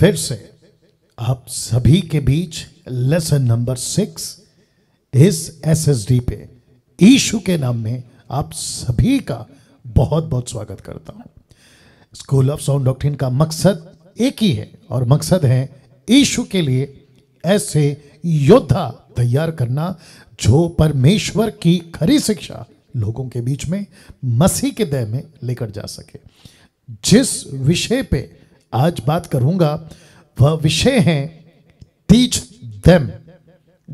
फिर से आप सभी के बीच लेसन नंबर सिक्स इस एसएसडी पे ईशु के नाम में आप सभी का बहुत बहुत स्वागत करता हूं स्कूल ऑफ साउंड डॉक्ट्रिन का मकसद एक ही है और मकसद है ईशु के लिए ऐसे योद्धा तैयार करना जो परमेश्वर की खरी शिक्षा लोगों के बीच में मसीह के दय में लेकर जा सके जिस विषय पे आज बात करूंगा वह विषय है टीच देम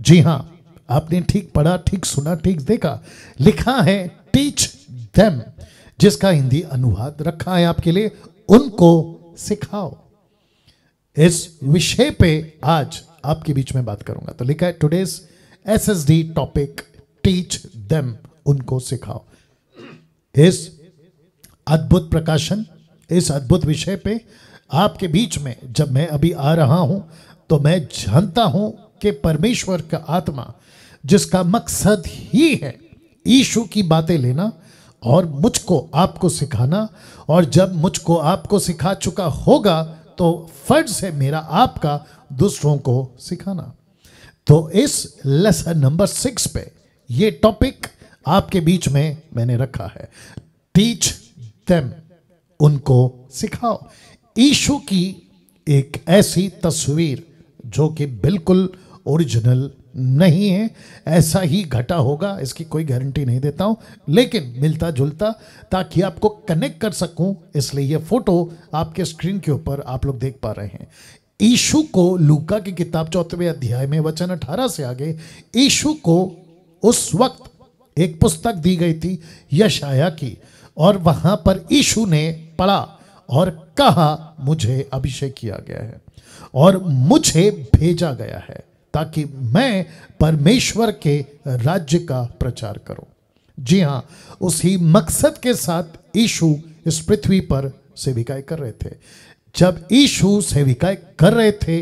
जी हां आपने ठीक पढ़ा ठीक सुना ठीक देखा लिखा है टीच देम जिसका हिंदी अनुवाद रखा है आपके लिए उनको सिखाओ इस विषय पे आज आपके बीच में बात करूंगा तो लिखा है today's S S D topic teach them उनको सिखाओ इस अद्भुत प्रकाशन इस अद्भुत विषय पे आपके बीच में जब मैं अभी आ रहा हूं तो मैं जानता हूं कि परमेश्वर का आत्मा जिसका मकसद ही है ईशु की बातें लेना और मुझको आपको सिखाना और जब मुझको आपको सिखा चुका होगा तो फर्ज है मेरा आपका दूसरों को सिखाना तो इस लेसन नंबर सिक्स पे ये टॉपिक आपके बीच में मैंने रखा है टीच देम उनको सिखाओ ईशु की एक ऐसी तस्वीर जो कि बिल्कुल ओरिजिनल नहीं है ऐसा ही घटा होगा इसकी कोई गारंटी नहीं देता हूं लेकिन मिलता जुलता ताकि आपको कनेक्ट कर सकूं इसलिए ये फ़ोटो आपके स्क्रीन के ऊपर आप लोग देख पा रहे हैं ईशु को लूका की किताब चौथवे अध्याय में वचन अठारह से आगे ईशु को उस वक्त एक पुस्तक दी गई थी यशाया की और वहां पर ईशु ने पढ़ा और कहा मुझे अभिषेक किया गया है और मुझे भेजा गया है ताकि मैं परमेश्वर के राज्य का प्रचार करूं जी हां उसी मकसद के साथ ईशु इस पृथ्वी पर सेविकाएं कर रहे थे जब ईशु सेविकाएं कर रहे थे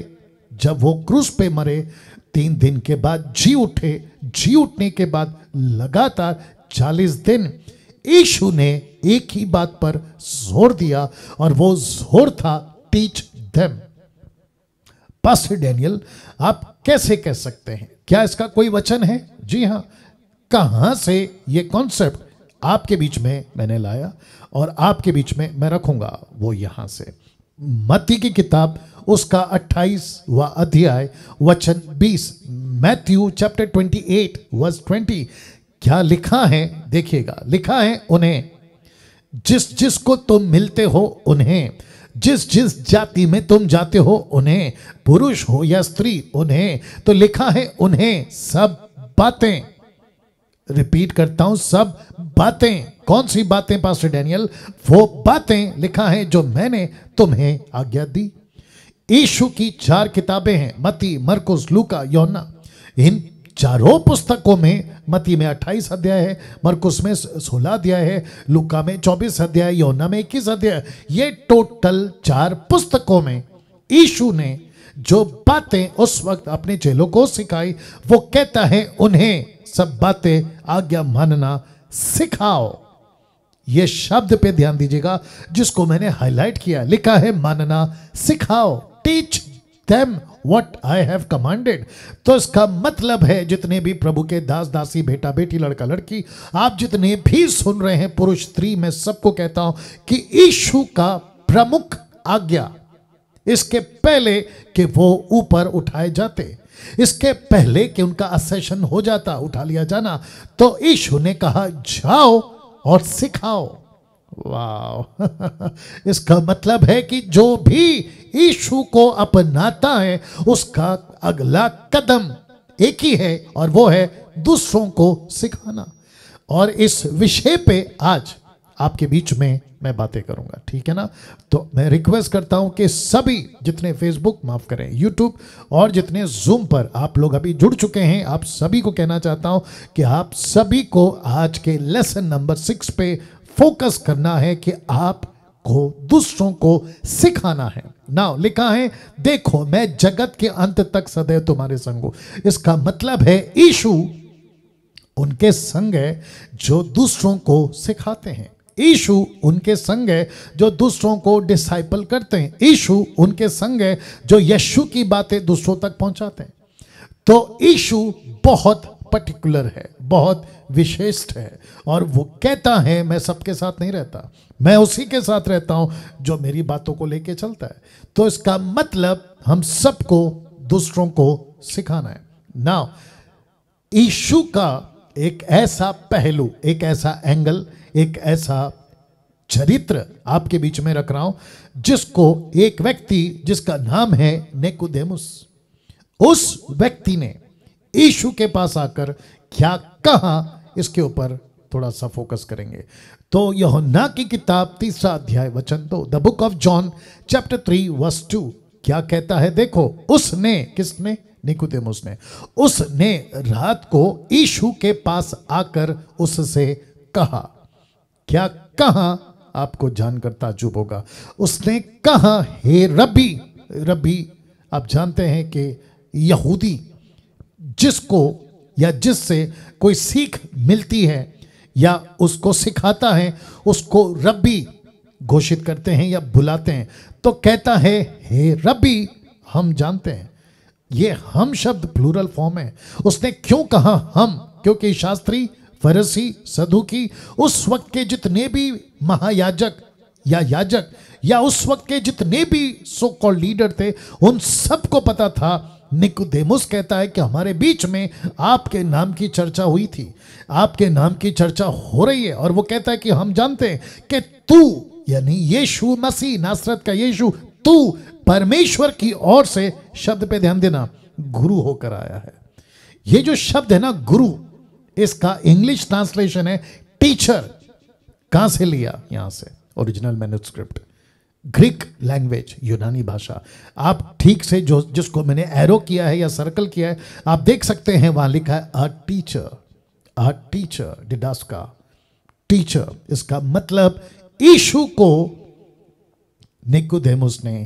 जब वो क्रूस पे मरे तीन दिन के बाद जी उठे जी उठने के बाद लगातार चालीस दिन ईशु ने एक ही बात पर जोर दिया और वो जोर था टीच देम पास डेनियल आप कैसे कह सकते हैं क्या इसका कोई वचन है जी हां कहां से ये कॉन्सेप्ट आपके बीच में मैंने लाया और आपके बीच में मैं रखूंगा वो यहां से मत्ती की किताब उसका 28 व अध्याय वचन 20 मैथ्यू चैप्टर 28 वर्स 20 क्या लिखा है देखिएगा लिखा है उन्हें जिस जिस को तुम मिलते हो उन्हें जिस जिस जाति में तुम जाते हो उन्हें पुरुष हो या स्त्री उन्हें तो लिखा है उन्हें सब बातें रिपीट करता हूं सब बातें कौन सी बातें पास्टर डैनियल वो बातें लिखा है जो मैंने तुम्हें आज्ञा दी ईशु की चार किताबें हैं मती मरकुस लूका योना इन चारों पुस्तकों में मती में 28 अध्याय है मरकुस में 16 अध्याय है लुका में 24 अध्याय योना में 21 अध्याय ये टोटल चार पुस्तकों में ईशु ने जो बातें उस वक्त अपने चेलों को सिखाई वो कहता है उन्हें सब बातें आज्ञा मानना सिखाओ ये शब्द पे ध्यान दीजिएगा जिसको मैंने हाईलाइट किया लिखा है मानना सिखाओ teach them what I have commanded. तो इसका मतलब है जितने भी प्रभु के दास दासी बेटा बेटी लड़का लड़की आप जितने भी सुन रहे हैं पुरुष स्त्री मैं सबको कहता हूं कि ईशु का प्रमुख आज्ञा इसके पहले कि वो ऊपर उठाए जाते इसके पहले कि उनका असेशन हो जाता उठा लिया जाना तो ईशु ने कहा जाओ और सिखाओ वाह इसका मतलब है कि जो भी ईशु को अपनाता है उसका अगला कदम एक ही है और वो है दूसरों को सिखाना और इस विषय पे आज आपके बीच में मैं बातें करूंगा ठीक है ना तो मैं रिक्वेस्ट करता हूं कि सभी जितने फेसबुक माफ करें यूट्यूब और जितने जूम पर आप लोग अभी जुड़ चुके हैं आप सभी को कहना चाहता हूं कि आप सभी को आज के लेसन नंबर सिक्स पे फोकस करना है कि आपको दूसरों को सिखाना है नाउ लिखा है देखो मैं जगत के अंत तक सदैव तुम्हारे संग हूं इसका मतलब है ईशु उनके संग है जो दूसरों को सिखाते हैं ईशु उनके संग है जो दूसरों को डिसाइपल करते हैं ईशु उनके संग है जो यशु की बातें दूसरों तक पहुंचाते हैं तो ईशु बहुत पर्टिकुलर है बहुत विशिष्ट है और वो कहता है मैं सबके साथ नहीं रहता मैं उसी के साथ रहता हूं जो मेरी बातों को लेके चलता है तो इसका मतलब हम सबको दूसरों को सिखाना है ना ईशु का एक ऐसा पहलू एक ऐसा एंगल एक ऐसा चरित्र आपके बीच में रख रहा हूं जिसको एक व्यक्ति जिसका नाम है नेकुदेमुस उस व्यक्ति ने ईशु के पास आकर क्या कहा इसके ऊपर थोड़ा सा फोकस करेंगे तो यहोन्ना की किताब तीसरा अध्याय वचन दो the book of John chapter three verse two क्या कहता है देखो उसने किसने निकुदेमुस ने उसने रात को ईशु के पास आकर उससे कहा क्या कहा आपको जानकर ताजुब होगा उसने कहा हे रबी रबी आप जानते हैं कि यहूदी जिसको या जिससे कोई सीख मिलती है या उसको सिखाता है उसको रब्बी घोषित करते हैं या बुलाते हैं तो कहता है हे रब्बी हम जानते हैं ये हम शब्द प्लूरल फॉर्म है उसने क्यों कहा हम क्योंकि शास्त्री फरसी सदुकी उस वक्त के जितने भी महायाजक या याजक या उस वक्त के जितने भी सो कॉल लीडर थे उन सबको पता था निकुदेमुस कहता है कि हमारे बीच में आपके नाम की चर्चा हुई थी आपके नाम की चर्चा हो रही है और वो कहता है कि हम जानते हैं कि तू यानी यीशु मसीह नासरत का यीशु तू परमेश्वर की ओर से शब्द पे ध्यान देना गुरु होकर आया है ये जो शब्द है ना गुरु इसका इंग्लिश ट्रांसलेशन है टीचर कहां से लिया यहां से ओरिजिनल मैन्युस्क्रिप्ट ग्रीक लैंग्वेज यूनानी भाषा आप ठीक से जो जिसको मैंने एरो किया है या सर्कल किया है आप देख सकते हैं वहां लिखा है अ टीचर अ टीचर डिडास का टीचर इसका मतलब ईशु को निकुदेमुस ने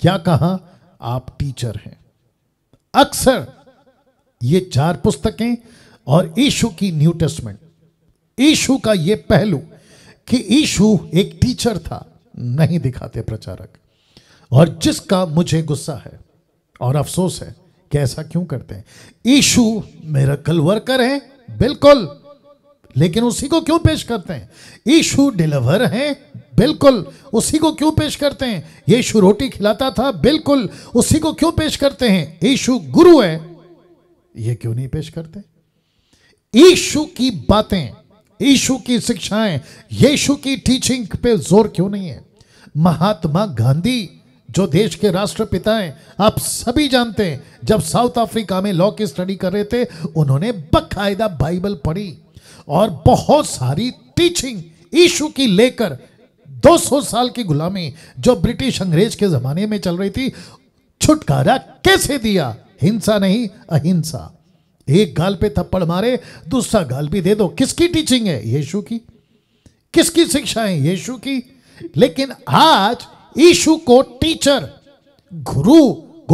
क्या कहा आप टीचर हैं अक्सर ये चार पुस्तकें और ईशु की न्यू टेस्टमेंट ईशु का ये पहलू कि ईशु एक टीचर था नहीं दिखाते प्रचारक और जिसका मुझे गुस्सा है और अफसोस है कि ऐसा क्यों करते हैं ईशु मेरा कल वर्कर है बिल्कुल लेकिन उसी को क्यों पेश करते हैं ईशु डिलीवर है बिल्कुल उसी को क्यों पेश करते हैं यीशु रोटी खिलाता था बिल्कुल उसी को क्यों पेश करते हैं ईशु गुरु है ये क्यों नहीं पेश करते ईशु की बातें ईशु की शिक्षाएं यीशु की टीचिंग पे जोर क्यों नहीं है महात्मा गांधी जो देश के राष्ट्रपिता हैं आप सभी जानते हैं जब साउथ अफ्रीका में लॉ की स्टडी कर रहे थे उन्होंने बाकायदा बाइबल पढ़ी और बहुत सारी टीचिंग ईशु की लेकर 200 साल की गुलामी जो ब्रिटिश अंग्रेज के जमाने में चल रही थी छुटकारा कैसे दिया हिंसा नहीं अहिंसा एक गाल पे थप्पड़ मारे दूसरा गाल भी दे दो किसकी टीचिंग है यीशु की किसकी शिक्षा है यीशु की लेकिन आज ईशु को टीचर गुरु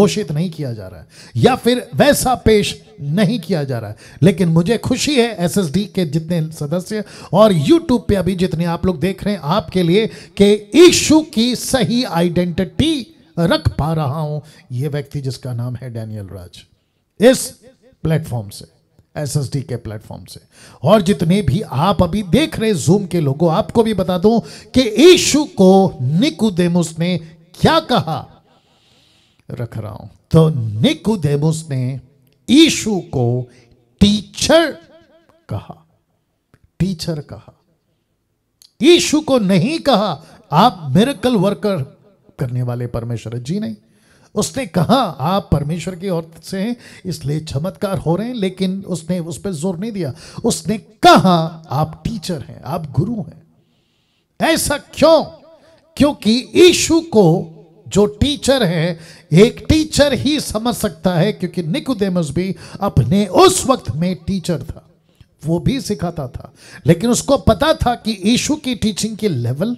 घोषित नहीं किया जा रहा है या फिर वैसा पेश नहीं किया जा रहा है लेकिन मुझे खुशी है एसएसडी के जितने सदस्य और यूट्यूब पे अभी जितने आप लोग देख रहे हैं आपके लिए कि ईशु की सही आइडेंटिटी रख पा रहा हूं यह व्यक्ति जिसका नाम है डैनियल राज इस प्लेटफॉर्म से एस के प्लेटफॉर्म से और जितने भी आप अभी देख रहे जूम के लोगों आपको भी बता दूं कि ईशु को निकुदेमुस ने क्या कहा रख रहा हूं तो निकुदेमुस ने ईशु को टीचर कहा टीचर कहा ईशु को नहीं कहा आप मेरेकल वर्कर करने वाले परमेश्वर जी नहीं उसने कहा आप परमेश्वर की औरत से हैं इसलिए चमत्कार हो रहे हैं लेकिन उसने उस पर जोर नहीं दिया उसने कहा आप टीचर हैं आप गुरु हैं ऐसा क्यों क्योंकि ईशु को जो टीचर है एक टीचर ही समझ सकता है क्योंकि निकुदेमस भी अपने उस वक्त में टीचर था वो भी सिखाता था लेकिन उसको पता था कि ईशु की टीचिंग की लेवल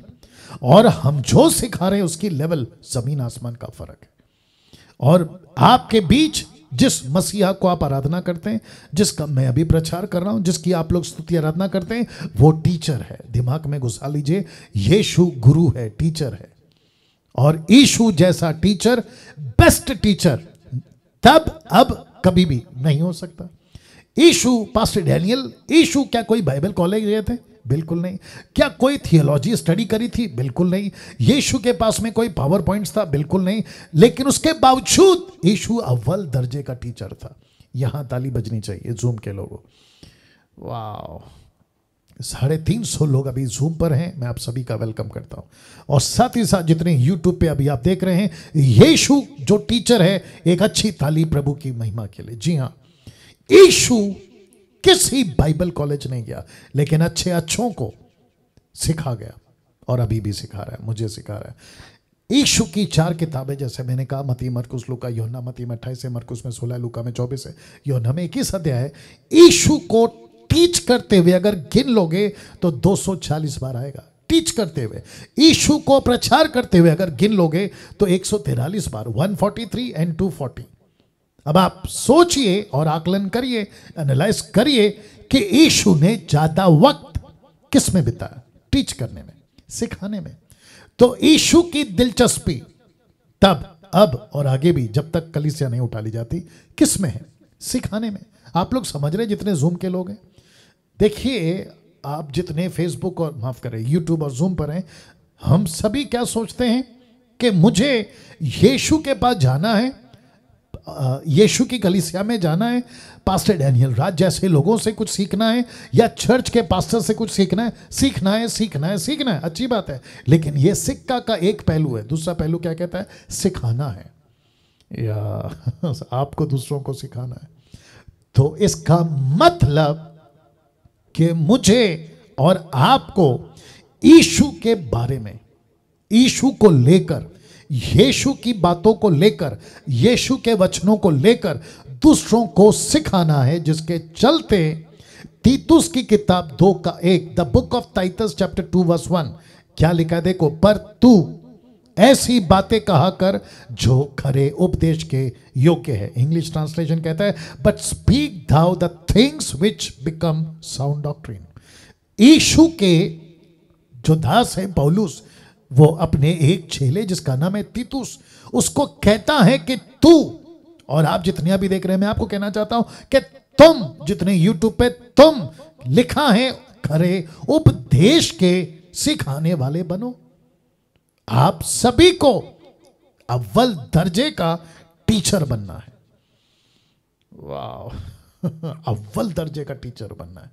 और हम जो सिखा रहे हैं उसकी लेवल जमीन आसमान का फर्क है और आपके बीच जिस मसीहा को आप आराधना करते हैं जिसका मैं अभी प्रचार कर रहा हूं जिसकी आप लोग स्तुति आराधना करते हैं वो टीचर है दिमाग में घुसा लीजिए यीशु गुरु है टीचर है और ईशु जैसा टीचर बेस्ट टीचर तब अब कभी भी नहीं हो सकता ईशु पास्टर डैनियल ईशु क्या कोई बाइबल कॉलेज गए थे बिल्कुल नहीं क्या कोई थियोलॉजी स्टडी करी थी बिल्कुल नहीं यीशु के पास में कोई पावर पॉइंट्स था बिल्कुल नहीं लेकिन उसके बावजूद यीशु अव्वल दर्जे का टीचर था यहां ताली बजनी चाहिए जूम के लोगों वाह साढ़े तीन सौ लोग अभी जूम पर हैं मैं आप सभी का वेलकम करता हूं और साथ ही साथ जितने यूट्यूब पे अभी आप देख रहे हैं यीशु जो टीचर है एक अच्छी ताली प्रभु की महिमा के लिए जी हाँ यीशु किसी बाइबल कॉलेज नहीं गया लेकिन अच्छे अच्छों को सिखा गया और अभी भी सिखा रहा है मुझे सिखा रहा है ईशु की चार किताबें जैसे मैंने कहा मती मरकुस लुका योना मती में अट्ठाईस है मरकुस में सोलह लुका में चौबीस है योना में इक्कीस अध्याय है ईशु को टीच करते हुए अगर गिन लोगे तो 240 बार आएगा टीच करते हुए ईशु को प्रचार करते हुए अगर गिन लोगे तो एक बार वन एंड फोर्टी अब आप सोचिए और आकलन करिए एनालाइज करिए कि ईशु ने ज्यादा वक्त किस में बिताया टीच करने में सिखाने में तो ईशु की दिलचस्पी तब अब और आगे भी जब तक कलिसिया नहीं उठा ली जाती किस में है सिखाने में आप लोग समझ रहे जितने जूम के लोग हैं देखिए आप जितने फेसबुक और माफ करें यूट्यूब और जूम पर हैं हम सभी क्या सोचते हैं कि मुझे यीशु के पास जाना है यीशु की कलिसिया में जाना है पास्टर डैनियल राज जैसे लोगों से कुछ सीखना है या चर्च के पास्टर से कुछ सीखना है सीखना है सीखना है सीखना है अच्छी बात है लेकिन ये सिक्का का एक पहलू है दूसरा पहलू क्या कहता है सिखाना है या आपको दूसरों को सिखाना है तो इसका मतलब कि मुझे और आपको ईशु के बारे में ईशु को लेकर यीशु की बातों को लेकर यीशु के वचनों को लेकर दूसरों को सिखाना है जिसके चलते तीतुस की किताब दो का एक the book of Titus chapter two verse one क्या लिखा देखो पर तू ऐसी बातें कहा कर जो खरे उपदेश के योग्य है इंग्लिश ट्रांसलेशन कहता है but speak thou the things which become sound doctrine Yeshu के जो दास है पौलूस वो अपने एक छेले जिसका नाम है तीतुस उसको कहता है कि तू और आप जितने अभी देख रहे हैं मैं आपको कहना चाहता हूं कि तुम जितने YouTube पे तुम लिखा है खरे उपदेश के सिखाने वाले बनो आप सभी को अव्वल दर्जे का टीचर बनना है वाह अव्वल दर्जे का टीचर बनना है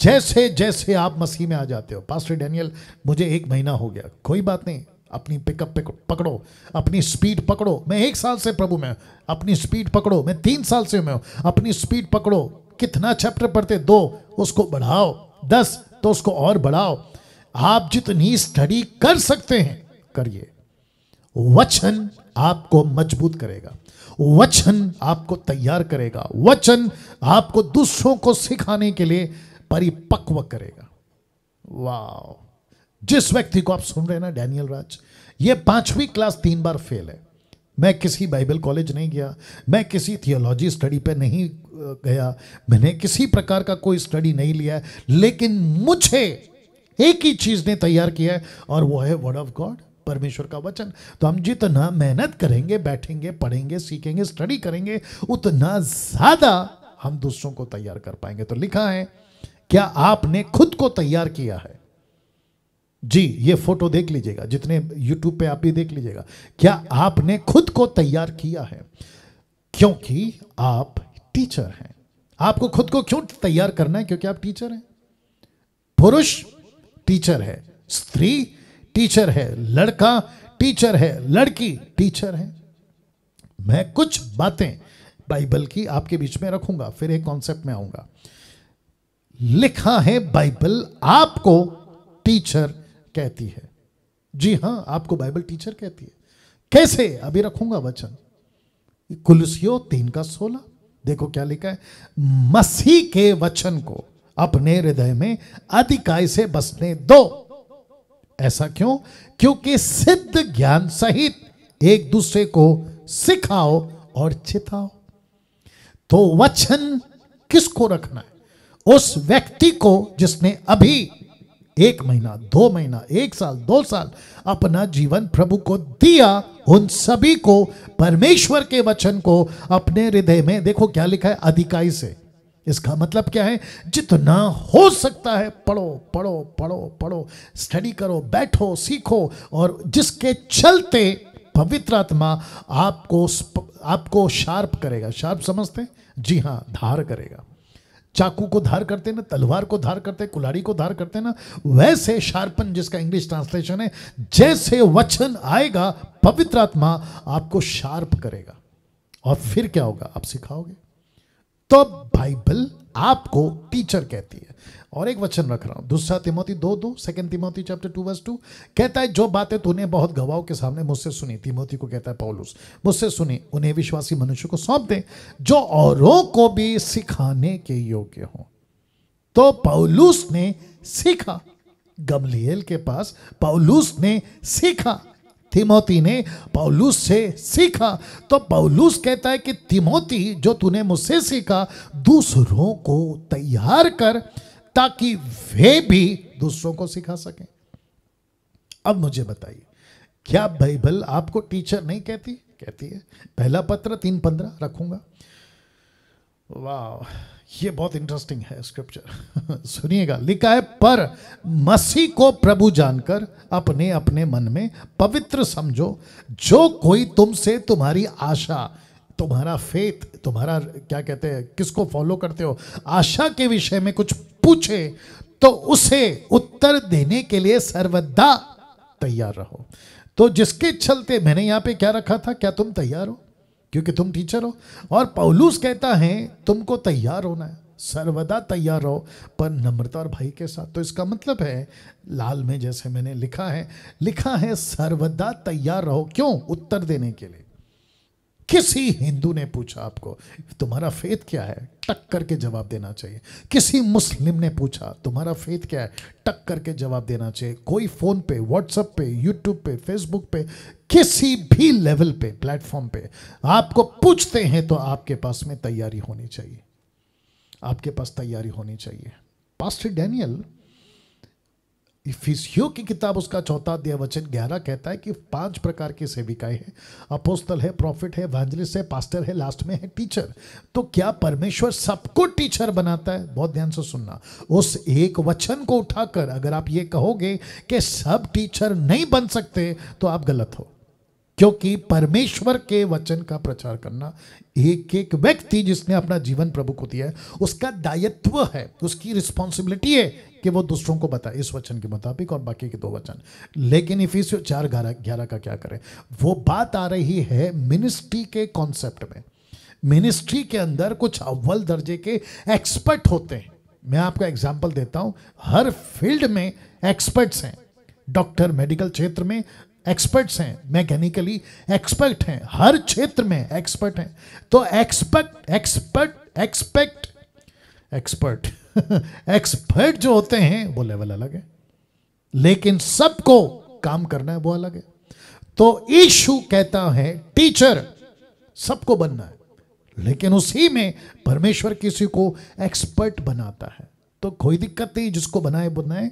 जैसे जैसे आप मसीह में आ जाते हो पास्टर डैनियल मुझे एक महीना हो गया कोई बात नहीं अपनी पिकअप पकड़ो अपनी स्पीड पकड़ो मैं एक साल से प्रभु में अपनी स्पीड पकड़ो मैं तीन साल से मैं अपनी स्पीड पकड़ो कितना चैप्टर पढ़ते दो उसको बढ़ाओ दस तो उसको और बढ़ाओ आप जितनी स्टडी कर सकते हैं करिए वचन आपको मजबूत करेगा वचन आपको तैयार करेगा वचन आपको दूसरों को सिखाने के लिए परिपक्व करेगा वाह जिस व्यक्ति को आप सुन रहे हैं ना डैनियल राज ये पांचवी क्लास तीन बार फेल है मैं किसी बाइबल कॉलेज नहीं गया मैं किसी थियोलॉजी स्टडी पे नहीं गया मैंने किसी प्रकार का कोई स्टडी नहीं लिया लेकिन मुझे एक ही चीज ने तैयार किया है और वो है वर्ड ऑफ गॉड परमेश्वर का वचन तो हम जितना मेहनत करेंगे बैठेंगे पढ़ेंगे सीखेंगे स्टडी करेंगे उतना ज्यादा हम दूसरों को तैयार कर पाएंगे तो लिखा है क्या आपने खुद को तैयार किया है जी ये फोटो देख लीजिएगा जितने यूट्यूब पे आप भी देख लीजिएगा क्या आपने खुद को तैयार किया है क्योंकि आप टीचर हैं आपको खुद को क्यों तैयार करना है क्योंकि आप टीचर हैं पुरुष टीचर है स्त्री टीचर है लड़का टीचर है लड़की टीचर है मैं कुछ बातें बाइबल की आपके बीच में रखूंगा फिर एक कॉन्सेप्ट में आऊंगा लिखा है बाइबल आपको टीचर कहती है जी हां आपको बाइबल टीचर कहती है कैसे अभी रखूंगा वचन कुलसियो तीन का सोलह देखो क्या लिखा है मसी के वचन को अपने हृदय में अधिकाय से बसने दो ऐसा क्यों क्योंकि सिद्ध ज्ञान सहित एक दूसरे को सिखाओ और चिताओ तो वचन किसको रखना है उस व्यक्ति को जिसने अभी एक महीना दो महीना एक साल दो साल अपना जीवन प्रभु को दिया उन सभी को परमेश्वर के वचन को अपने हृदय में देखो क्या लिखा है अधिकाई से इसका मतलब क्या है जितना हो सकता है पढ़ो पढ़ो पढ़ो पढ़ो स्टडी करो बैठो सीखो और जिसके चलते पवित्र आत्मा आपको आपको शार्प करेगा शार्प समझते हैं जी हाँ धार करेगा चाकू को धार करते ना तलवार को धार करते कुलाड़ी को धार करते ना वैसे शार्पन जिसका इंग्लिश ट्रांसलेशन है जैसे वचन आएगा पवित्र आत्मा आपको शार्प करेगा और फिर क्या होगा आप सिखाओगे तो बाइबल आपको टीचर कहती है और एक वचन रख रहा हूं दूसरा तिमोती दो दो second Timothy chapter two verse two कहता है जो बातें तूने बहुत गवाओं के सामने मुझसे सुनी तिमोती को कहता है पौलुस मुझसे सुनी उन्हें विश्वासी मनुष्य को सौंप दे जो औरों को भी सिखाने के योग्य हो तो पौलुस ने सीखा गमलियल के पास पौलुस ने सीखा तिमोती ने पौलुस से सीखा तो पौलुस कहता है कि तिमोती जो तूने मुझसे सीखा दूसरों को तैयार कर ताकि वे भी दूसरों को सिखा सकें अब मुझे बताइए क्या बाइबल आपको टीचर नहीं कहती कहती है पहला पत्र तीन पंद्रह रखूंगा वाह ये बहुत इंटरेस्टिंग है स्क्रिप्चर सुनिएगा लिखा है पर मसीह को प्रभु जानकर अपने अपने मन में पवित्र समझो जो कोई तुमसे तुम्हारी आशा तुम्हारा फेथ तुम्हारा क्या कहते हैं किसको फॉलो करते हो आशा के विषय में कुछ पूछे तो उसे उत्तर देने के लिए सर्वदा तैयार रहो तो जिसके चलते मैंने यहां पे क्या रखा था क्या तुम तैयार हो क्योंकि तुम टीचर हो और पौलूस कहता है तुमको तैयार होना है सर्वदा तैयार रहो पर नम्रता और भाई के साथ तो इसका मतलब है लाल में जैसे मैंने लिखा है लिखा है सर्वदा तैयार रहो क्यों उत्तर देने के लिए किसी हिंदू ने पूछा आपको तुम्हारा फेथ क्या है टक करके जवाब देना चाहिए किसी मुस्लिम ने पूछा तुम्हारा फेथ क्या है टक करके जवाब देना चाहिए कोई फ़ोन पे व्हाट्सएप पे यूट्यूब पे फेसबुक पे किसी भी लेवल पे प्लेटफॉर्म पे आपको पूछते हैं तो आपके पास में तैयारी होनी चाहिए आपके पास तैयारी होनी चाहिए पास्टर डैनियल इफिसियो की किताब उसका चौथा अध्याय वचन ग्यारह कहता है कि पांच प्रकार की सेविकाएं हैं अपोस्तल है प्रॉफिट है वैंजलिस्ट है पास्टर है लास्ट में है टीचर तो क्या परमेश्वर सबको टीचर बनाता है बहुत ध्यान से सुनना उस एक वचन को उठाकर अगर आप ये कहोगे कि सब टीचर नहीं बन सकते तो आप गलत हो क्योंकि परमेश्वर के वचन का प्रचार करना एक एक व्यक्ति जिसने अपना जीवन प्रभु को दिया है उसका दायित्व है उसकी रिस्पॉन्सिबिलिटी है कि वो दूसरों को बताए इस वचन के मुताबिक और बाकी के दो वचन लेकिन इफिसियो चार ग्यारह ग्यारह का क्या करें वो बात आ रही है मिनिस्ट्री के कॉन्सेप्ट में मिनिस्ट्री के अंदर कुछ अव्वल दर्जे के एक्सपर्ट होते हैं मैं आपका एग्जाम्पल देता हूँ हर फील्ड में एक्सपर्ट्स हैं डॉक्टर मेडिकल क्षेत्र में एक्सपर्ट्स हैं मैकेनिकली एक्सपर्ट हैं हर क्षेत्र में एक्सपर्ट हैं तो expert expert expect expert expert जो होते हैं वो लेवल अलग है लेकिन सबको काम करना है वो अलग है तो ईशु कहता है टीचर सबको बनना है लेकिन उसी में परमेश्वर किसी को एक्सपर्ट बनाता है तो कोई दिक्कत नहीं जिसको बनाए बनाए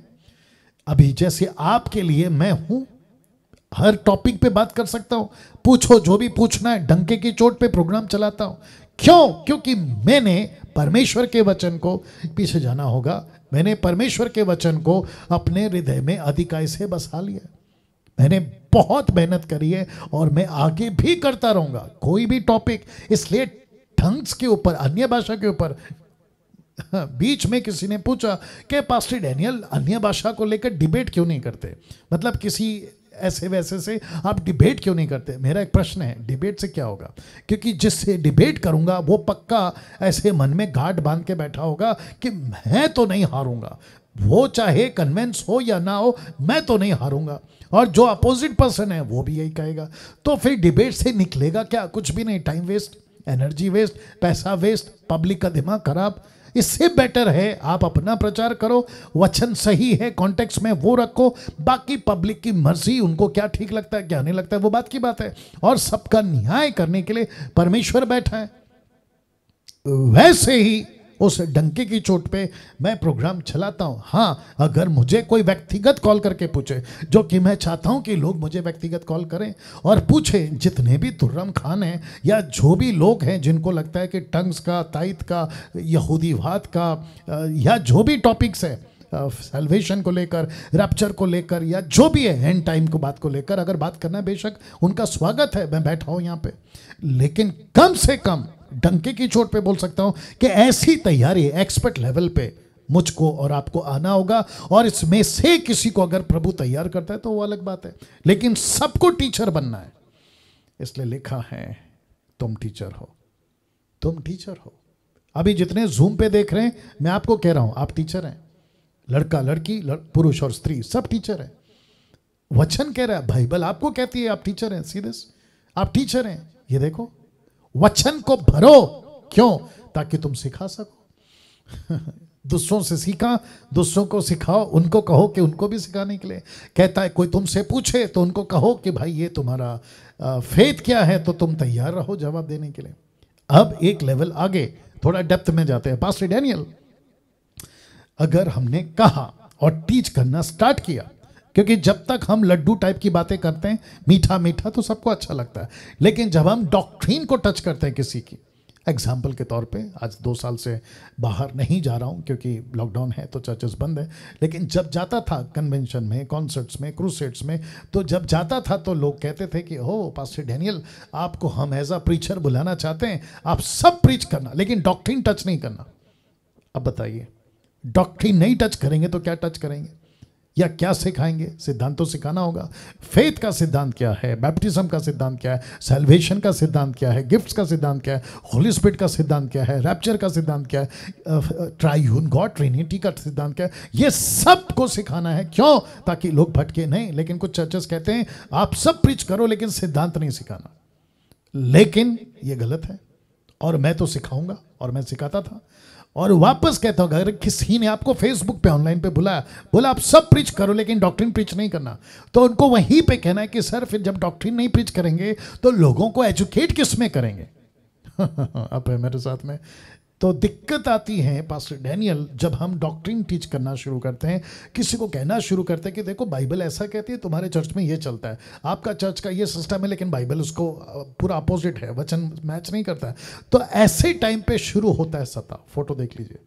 अभी जैसे आपके लिए मैं हूं हर टॉपिक पे बात कर सकता हूं पूछो जो भी पूछना है डंके की चोट पे प्रोग्राम चलाता हूं क्यों क्योंकि मैंने परमेश्वर के वचन को पीछे जाना होगा मैंने परमेश्वर के वचन को अपने हृदय में अधिकाय से बसा लिया मैंने बहुत मेहनत करी है और मैं आगे भी करता रहूंगा कोई भी टॉपिक इसलिए ढंग्स के ऊपर अन्य भाषा के ऊपर बीच में किसी ने पूछा कि पास्टर डैनियल अन्य भाषा को लेकर डिबेट क्यों नहीं करते मतलब किसी ऐसे वैसे से आप डिबेट क्यों नहीं करते मेरा एक प्रश्न है डिबेट से क्या होगा क्योंकि जिससे डिबेट करूंगा वो पक्का ऐसे मन में गाठ बांध के बैठा होगा कि मैं तो नहीं हारूंगा वो चाहे कन्वेंस हो या ना हो मैं तो नहीं हारूंगा और जो अपोजिट पर्सन है वो भी यही कहेगा तो फिर डिबेट से निकलेगा क्या कुछ भी नहीं टाइम वेस्ट एनर्जी वेस्ट पैसा वेस्ट पब्लिक का दिमाग खराब इससे बेटर है आप अपना प्रचार करो वचन सही है कॉन्टेक्स में वो रखो बाकी पब्लिक की मर्जी उनको क्या ठीक लगता है क्या नहीं लगता है वो बात की बात है और सबका न्याय करने के लिए परमेश्वर बैठा है वैसे ही उस डंके की चोट पे मैं प्रोग्राम चलाता हूँ हाँ अगर मुझे कोई व्यक्तिगत कॉल करके पूछे जो कि मैं चाहता हूँ कि लोग मुझे व्यक्तिगत कॉल करें और पूछें जितने भी तुर्रम खान हैं या जो भी लोग हैं जिनको लगता है कि टंग्स का ताइत का यहूदीवाद का या जो भी टॉपिक्स है सेल्वेशन को लेकर रैप्चर को लेकर या जो भी है एंड टाइम को बात को लेकर अगर बात करना है बेशक उनका स्वागत है मैं बैठा हूँ यहाँ पे लेकिन कम से कम डंके की चोट पे बोल सकता हूं कि ऐसी तैयारी एक्सपर्ट लेवल पे मुझको और आपको आना होगा और इसमें से किसी को अगर प्रभु तैयार करता है तो वो अलग बात है लेकिन सबको टीचर बनना है इसलिए लिखा है तुम टीचर हो तुम टीचर हो अभी जितने जूम पे देख रहे हैं मैं आपको कह रहा हूं आप टीचर हैं लड़का लड़की लड़, पुरुष और स्त्री सब टीचर है वचन कह रहा है बाइबल आपको कहती है आप टीचर हैं सीधे आप टीचर हैं ये देखो वचन को भरो क्यों ताकि तुम सिखा सको दूसरों से सीखा दूसरों को सिखाओ उनको कहो कि उनको भी सिखाने के लिए कहता है कोई तुमसे पूछे तो उनको कहो कि भाई ये तुम्हारा फेथ क्या है तो तुम तैयार रहो जवाब देने के लिए अब एक लेवल आगे थोड़ा डेप्थ में जाते हैं पास्टर डैनियल अगर हमने कहा और टीच करना स्टार्ट किया क्योंकि जब तक हम लड्डू टाइप की बातें करते हैं मीठा मीठा तो सबको अच्छा लगता है लेकिन जब हम डॉक्ट्रीन को टच करते हैं किसी की एग्जाम्पल के तौर पे आज दो साल से बाहर नहीं जा रहा हूँ क्योंकि लॉकडाउन है तो चर्चेस बंद है लेकिन जब जाता था कन्वेंशन में कॉन्सर्ट्स में क्रूसेट्स में तो जब जाता था तो लोग कहते थे कि हो पास्टर डैनियल आपको हम एज आ प्रीचर बुलाना चाहते हैं आप सब प्रीच करना लेकिन डॉक्ट्रीन टच नहीं करना अब बताइए डॉक्ट्रीन नहीं टच करेंगे तो क्या टच करेंगे या क्या सिखाएंगे सिद्धांत तो सिखाना होगा फेथ का सिद्धांत क्या है बैप्टिज्म का सिद्धांत क्या है सेल्वेशन का सिद्धांत क्या है गिफ्ट्स का सिद्धांत क्या है होली स्पिरिट का सिद्धांत क्या है रैप्चर का सिद्धांत क्या है ट्राइन गॉड ट्रिनिटी का सिद्धांत क्या है ये सब को सिखाना है क्यों ताकि लोग भटके नहीं लेकिन कुछ चर्चेस कहते हैं आप सब प्रीच करो लेकिन सिद्धांत नहीं सिखाना लेकिन ये गलत है और मैं तो सिखाऊंगा और मैं सिखाता था और वापस कहता हूँ अगर किसी ने आपको फेसबुक पे ऑनलाइन पे बुलाया बोला आप सब प्रीच करो लेकिन डॉक्ट्रिन प्रीच नहीं करना तो उनको वहीं पे कहना है कि सर फिर जब डॉक्ट्रिन नहीं प्रीच करेंगे तो लोगों को एजुकेट किस में करेंगे आप है मेरे साथ में तो दिक्कत आती है पास्टर डैनियल जब हम डॉक्ट्रिन टीच करना शुरू करते हैं किसी को कहना शुरू करते हैं कि देखो बाइबल ऐसा कहती है तुम्हारे चर्च में ये चलता है आपका चर्च का ये सिस्टम है लेकिन बाइबल उसको पूरा अपोजिट है वचन मैच नहीं करता है तो ऐसे टाइम पे शुरू होता है सता फोटो देख लीजिए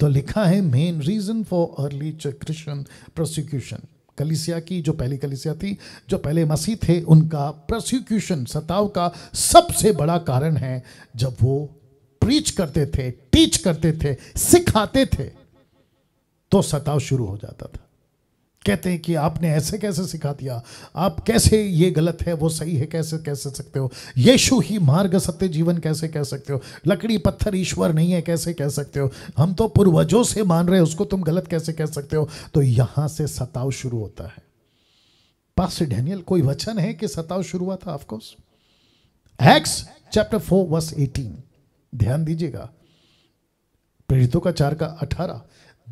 तो लिखा है main reason for early Christian prosecution कलिसिया की जो पहली कलिसिया थी जो पहले मसीह थे उनका प्रोसिक्यूशन सताव का सबसे बड़ा कारण है जब वो प्रीच करते थे टीच करते थे सिखाते थे तो सताव शुरू हो जाता था कहते हैं कि आपने ऐसे कैसे सिखा दिया आप कैसे ये गलत है वो सही है कैसे कह सकते हो यीशु ही मार्ग सत्य जीवन कैसे कह सकते हो लकड़ी पत्थर ईश्वर नहीं है कैसे कह सकते हो हम तो पूर्वजों से मान रहे उसको तुम गलत कैसे कह सकते हो तो यहां से सताव शुरू होता है पास डेनियल कोई वचन है कि सताव शुरू हुआ था of course Acts chapter four verse eighteen ध्यान दीजिएगा प्रेरितों का चार का अठारह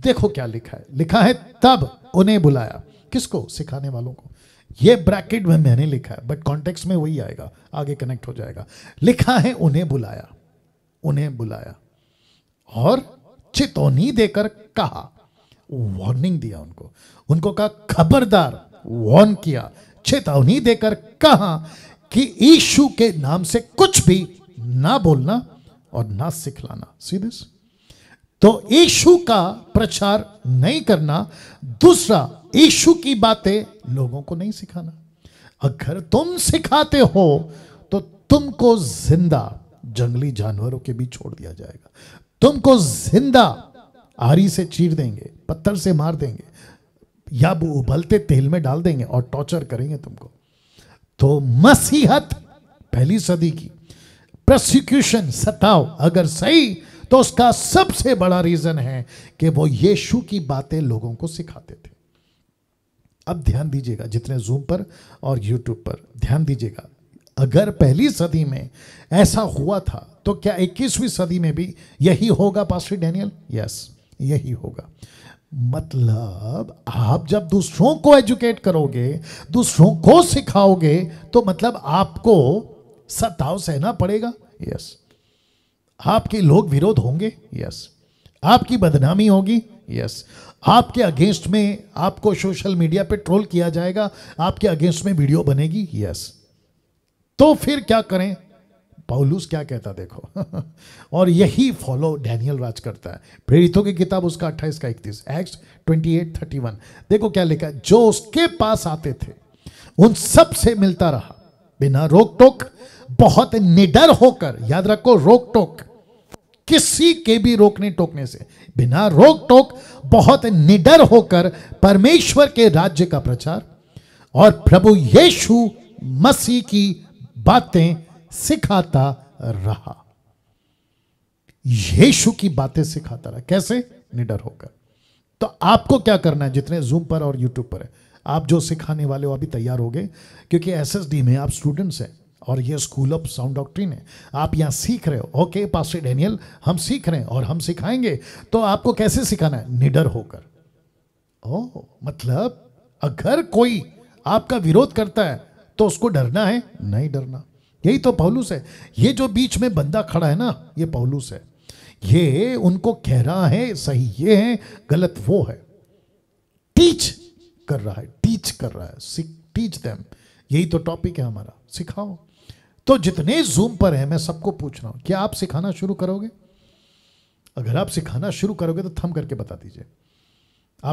देखो क्या लिखा है लिखा है तब उन्हें बुलाया किसको सिखाने वालों को ये ब्रैकेट में मैंने लिखा है बट कॉन्टेक्स्ट में वही आएगा आगे कनेक्ट हो जाएगा लिखा है उन्हें बुलाया उन्हें बुलाया और चेतौनी देकर कहा वार्निंग दिया उनको उनको कहा खबरदार वार्न किया चेतावनी देकर कहा कि ईशु के नाम से कुछ भी ना बोलना और ना सिखलाना सी दिस तो ईशु का प्रचार नहीं करना दूसरा ईशु की बातें लोगों को नहीं सिखाना अगर तुम सिखाते हो तो तुमको जिंदा जंगली जानवरों के बीच छोड़ दिया जाएगा तुमको जिंदा आरी से चीर देंगे पत्थर से मार देंगे या वो उबलते तेल में डाल देंगे और टॉर्चर करेंगे तुमको तो मसीहत पहली सदी की प्रोसिक्यूशन सताव अगर सही तो उसका सबसे बड़ा रीजन है कि वो यीशु की बातें लोगों को सिखाते थे अब ध्यान दीजिएगा जितने जूम पर और यूट्यूब पर ध्यान दीजिएगा अगर पहली सदी में ऐसा हुआ था तो क्या 21वीं सदी में भी यही होगा पास्टर डैनियल यस यही होगा मतलब आप जब दूसरों को एजुकेट करोगे दूसरों को सिखाओगे तो मतलब आपको सताव सहना पड़ेगा यस yes. आपके लोग विरोध होंगे यस yes. आपकी बदनामी होगी यस yes. आपके अगेंस्ट में आपको सोशल मीडिया पे ट्रोल किया जाएगा आपके अगेंस्ट में वीडियो बनेगी यस तो फिर क्या करें पाउलूस क्या कहता देखो और यही फॉलो डैनियल राज करता है प्रेरितों की किताब उसका अट्ठाईस का इकतीस Act twenty eight thirty one देखो क्या लिखा जो उसके पास आते थे उन सब से मिलता रहा बिना रोक टोक बहुत निडर होकर याद रखो रोक टोक किसी के भी रोकने टोकने से बिना रोक टोक बहुत निडर होकर परमेश्वर के राज्य का प्रचार और प्रभु यीशु मसीह की बातें सिखाता रहा यीशु की बातें सिखाता रहा कैसे निडर होकर तो आपको क्या करना है जितने जूम पर और यूट्यूब पर है आप जो सिखाने वाले हो अभी तैयार हो गए क्योंकि एसएसडी में आप स्टूडेंट्स हैं और ये स्कूल ऑफ साउंड डॉक्ट्रिन है आप यहाँ सीख रहे हो ओके पास्टर डेनियल हम सीख रहे हैं और हम सिखाएंगे तो आपको कैसे सिखाना है निडर होकर ओ oh, मतलब अगर कोई आपका विरोध करता है तो उसको डरना है नहीं डरना यही तो पहलूस है ये जो बीच में बंदा खड़ा है ना ये पहलूस है ये उनको कह रहा है सही ये है गलत वो है टीच कर रहा है टीच कर रहा है टीच देम यही तो टॉपिक है हमारा सिखाओ तो जितने जूम पर हैं मैं सबको पूछ रहा हूं क्या आप सिखाना शुरू करोगे अगर आप सिखाना शुरू करोगे तो थम करके बता दीजिए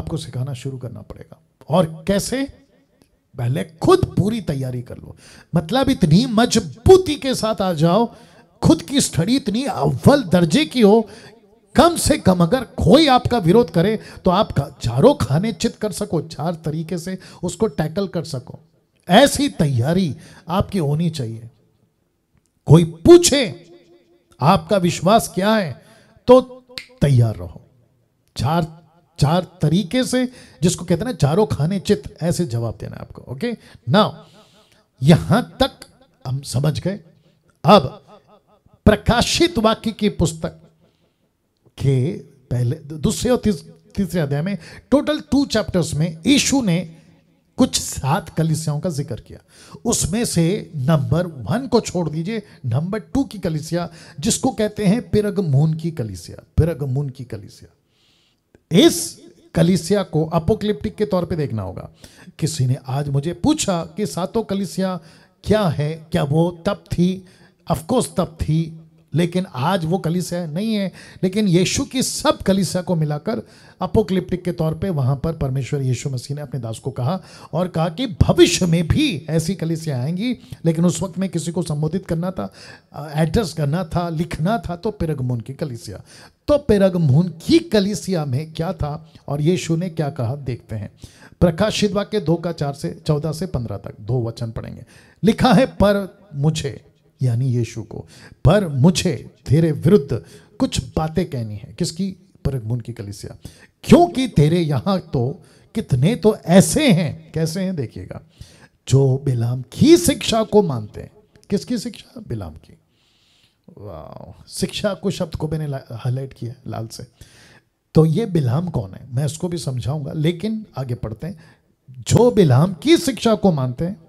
आपको सिखाना शुरू करना पड़ेगा और कैसे पहले खुद पूरी तैयारी कर लो मतलब इतनी मजबूती के साथ आ जाओ खुद की स्टडी इतनी अव्वल दर्जे की हो कम से कम अगर कोई आपका विरोध करे तो आप चारों खाने चित कर सको चार तरीके से उसको टैकल कर सको ऐसी तैयारी आपकी होनी चाहिए कोई पूछे आपका विश्वास क्या है तो तैयार रहो चार चार तरीके से जिसको कहते हैं ना चारों खाने चित ऐसे जवाब देना आपको ओके ना यहां तक हम समझ गए अब प्रकाशित वाक्य की पुस्तक के पहले दूसरे और तीसरे अध्याय में टोटल टू चैप्टर्स में ईशु ने कुछ सात कलिसियाओं का जिक्र किया उसमें से नंबर वन को छोड़ दीजिए नंबर टू की कलिसिया जिसको कहते हैं पिरगमून की कलिसिया पिरगमून की कलिसिया इस कलिसिया को अपोक्लिप्टिक के तौर पे देखना होगा किसी ने आज मुझे पूछा कि सातों कलिसिया क्या है क्या वो तब थी अफकोर्स तब थी लेकिन आज वो कलिसिया नहीं है लेकिन यीशु की सब कलिसिया को मिलाकर अपोक्लिप्टिक के तौर पे वहां पर परमेश्वर यीशु मसीह ने अपने दास को कहा और कहा कि भविष्य में भी ऐसी कलिसिया आएंगी लेकिन उस वक्त में किसी को संबोधित करना था एड्रेस करना था लिखना था तो पेरगमोन की कलिसिया तो पेरगमोन की कलिसिया में क्या था और यीशु ने क्या कहा देखते हैं प्रकाशित वाक्य दो का चार से चौदह से पंद्रह तक दो वचन पढ़ेंगे लिखा है पर मुझे यानी यीशु को पर मुझे तेरे विरुद्ध कुछ बातें कहनी है किसकी परगमुन की कलिसिया क्योंकि तेरे यहाँ तो कितने तो ऐसे हैं कैसे हैं देखिएगा जो बिलाम की शिक्षा को मानते हैं किसकी शिक्षा बिलाम की शिक्षा को शब्द को मैंने हाईलाइट किया लाल से तो ये बिलाम कौन है मैं इसको भी समझाऊंगा लेकिन आगे पढ़ते हैं जो बिलाम की शिक्षा को मानते हैं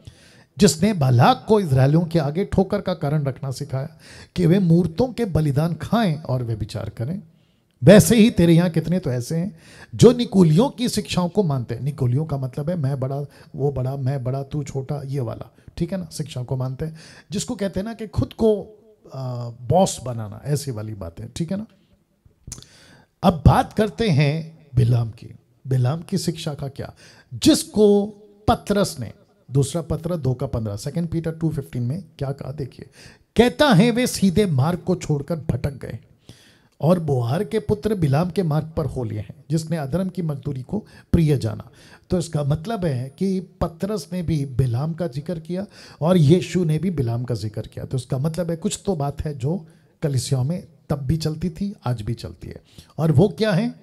जिसने बालाक को इसराइलियों के आगे ठोकर का कारण रखना सिखाया कि वे मूर्तों के बलिदान खाएं और वे विचार करें वैसे ही तेरे यहाँ कितने तो ऐसे हैं जो निकोलियों की शिक्षाओं को मानते हैं निकोलियों का मतलब है मैं बड़ा वो बड़ा मैं बड़ा तू छोटा ये वाला ठीक है ना शिक्षाओं को मानते हैं जिसको कहते हैं ना कि खुद को बॉस बनाना ऐसी वाली बातें ठीक है ना अब बात करते हैं बिलाम की बिलाम की शिक्षा का क्या जिसको पत्रस ने दूसरा पत्र दो का पंद्रह सेकेंड पीटर टू फिफ्टीन में क्या कहा देखिए कहता है वे सीधे मार्ग को छोड़कर भटक गए और बोहार के पुत्र बिलाम के मार्ग पर हो लिए हैं जिसने अधर्म की मजदूरी को प्रिय जाना तो इसका मतलब है कि पत्रस ने भी बिलाम का जिक्र किया और यीशु ने भी बिलाम का जिक्र किया तो इसका मतलब है कुछ तो बात है जो कलिसियाओं में तब भी चलती थी आज भी चलती है और वो क्या है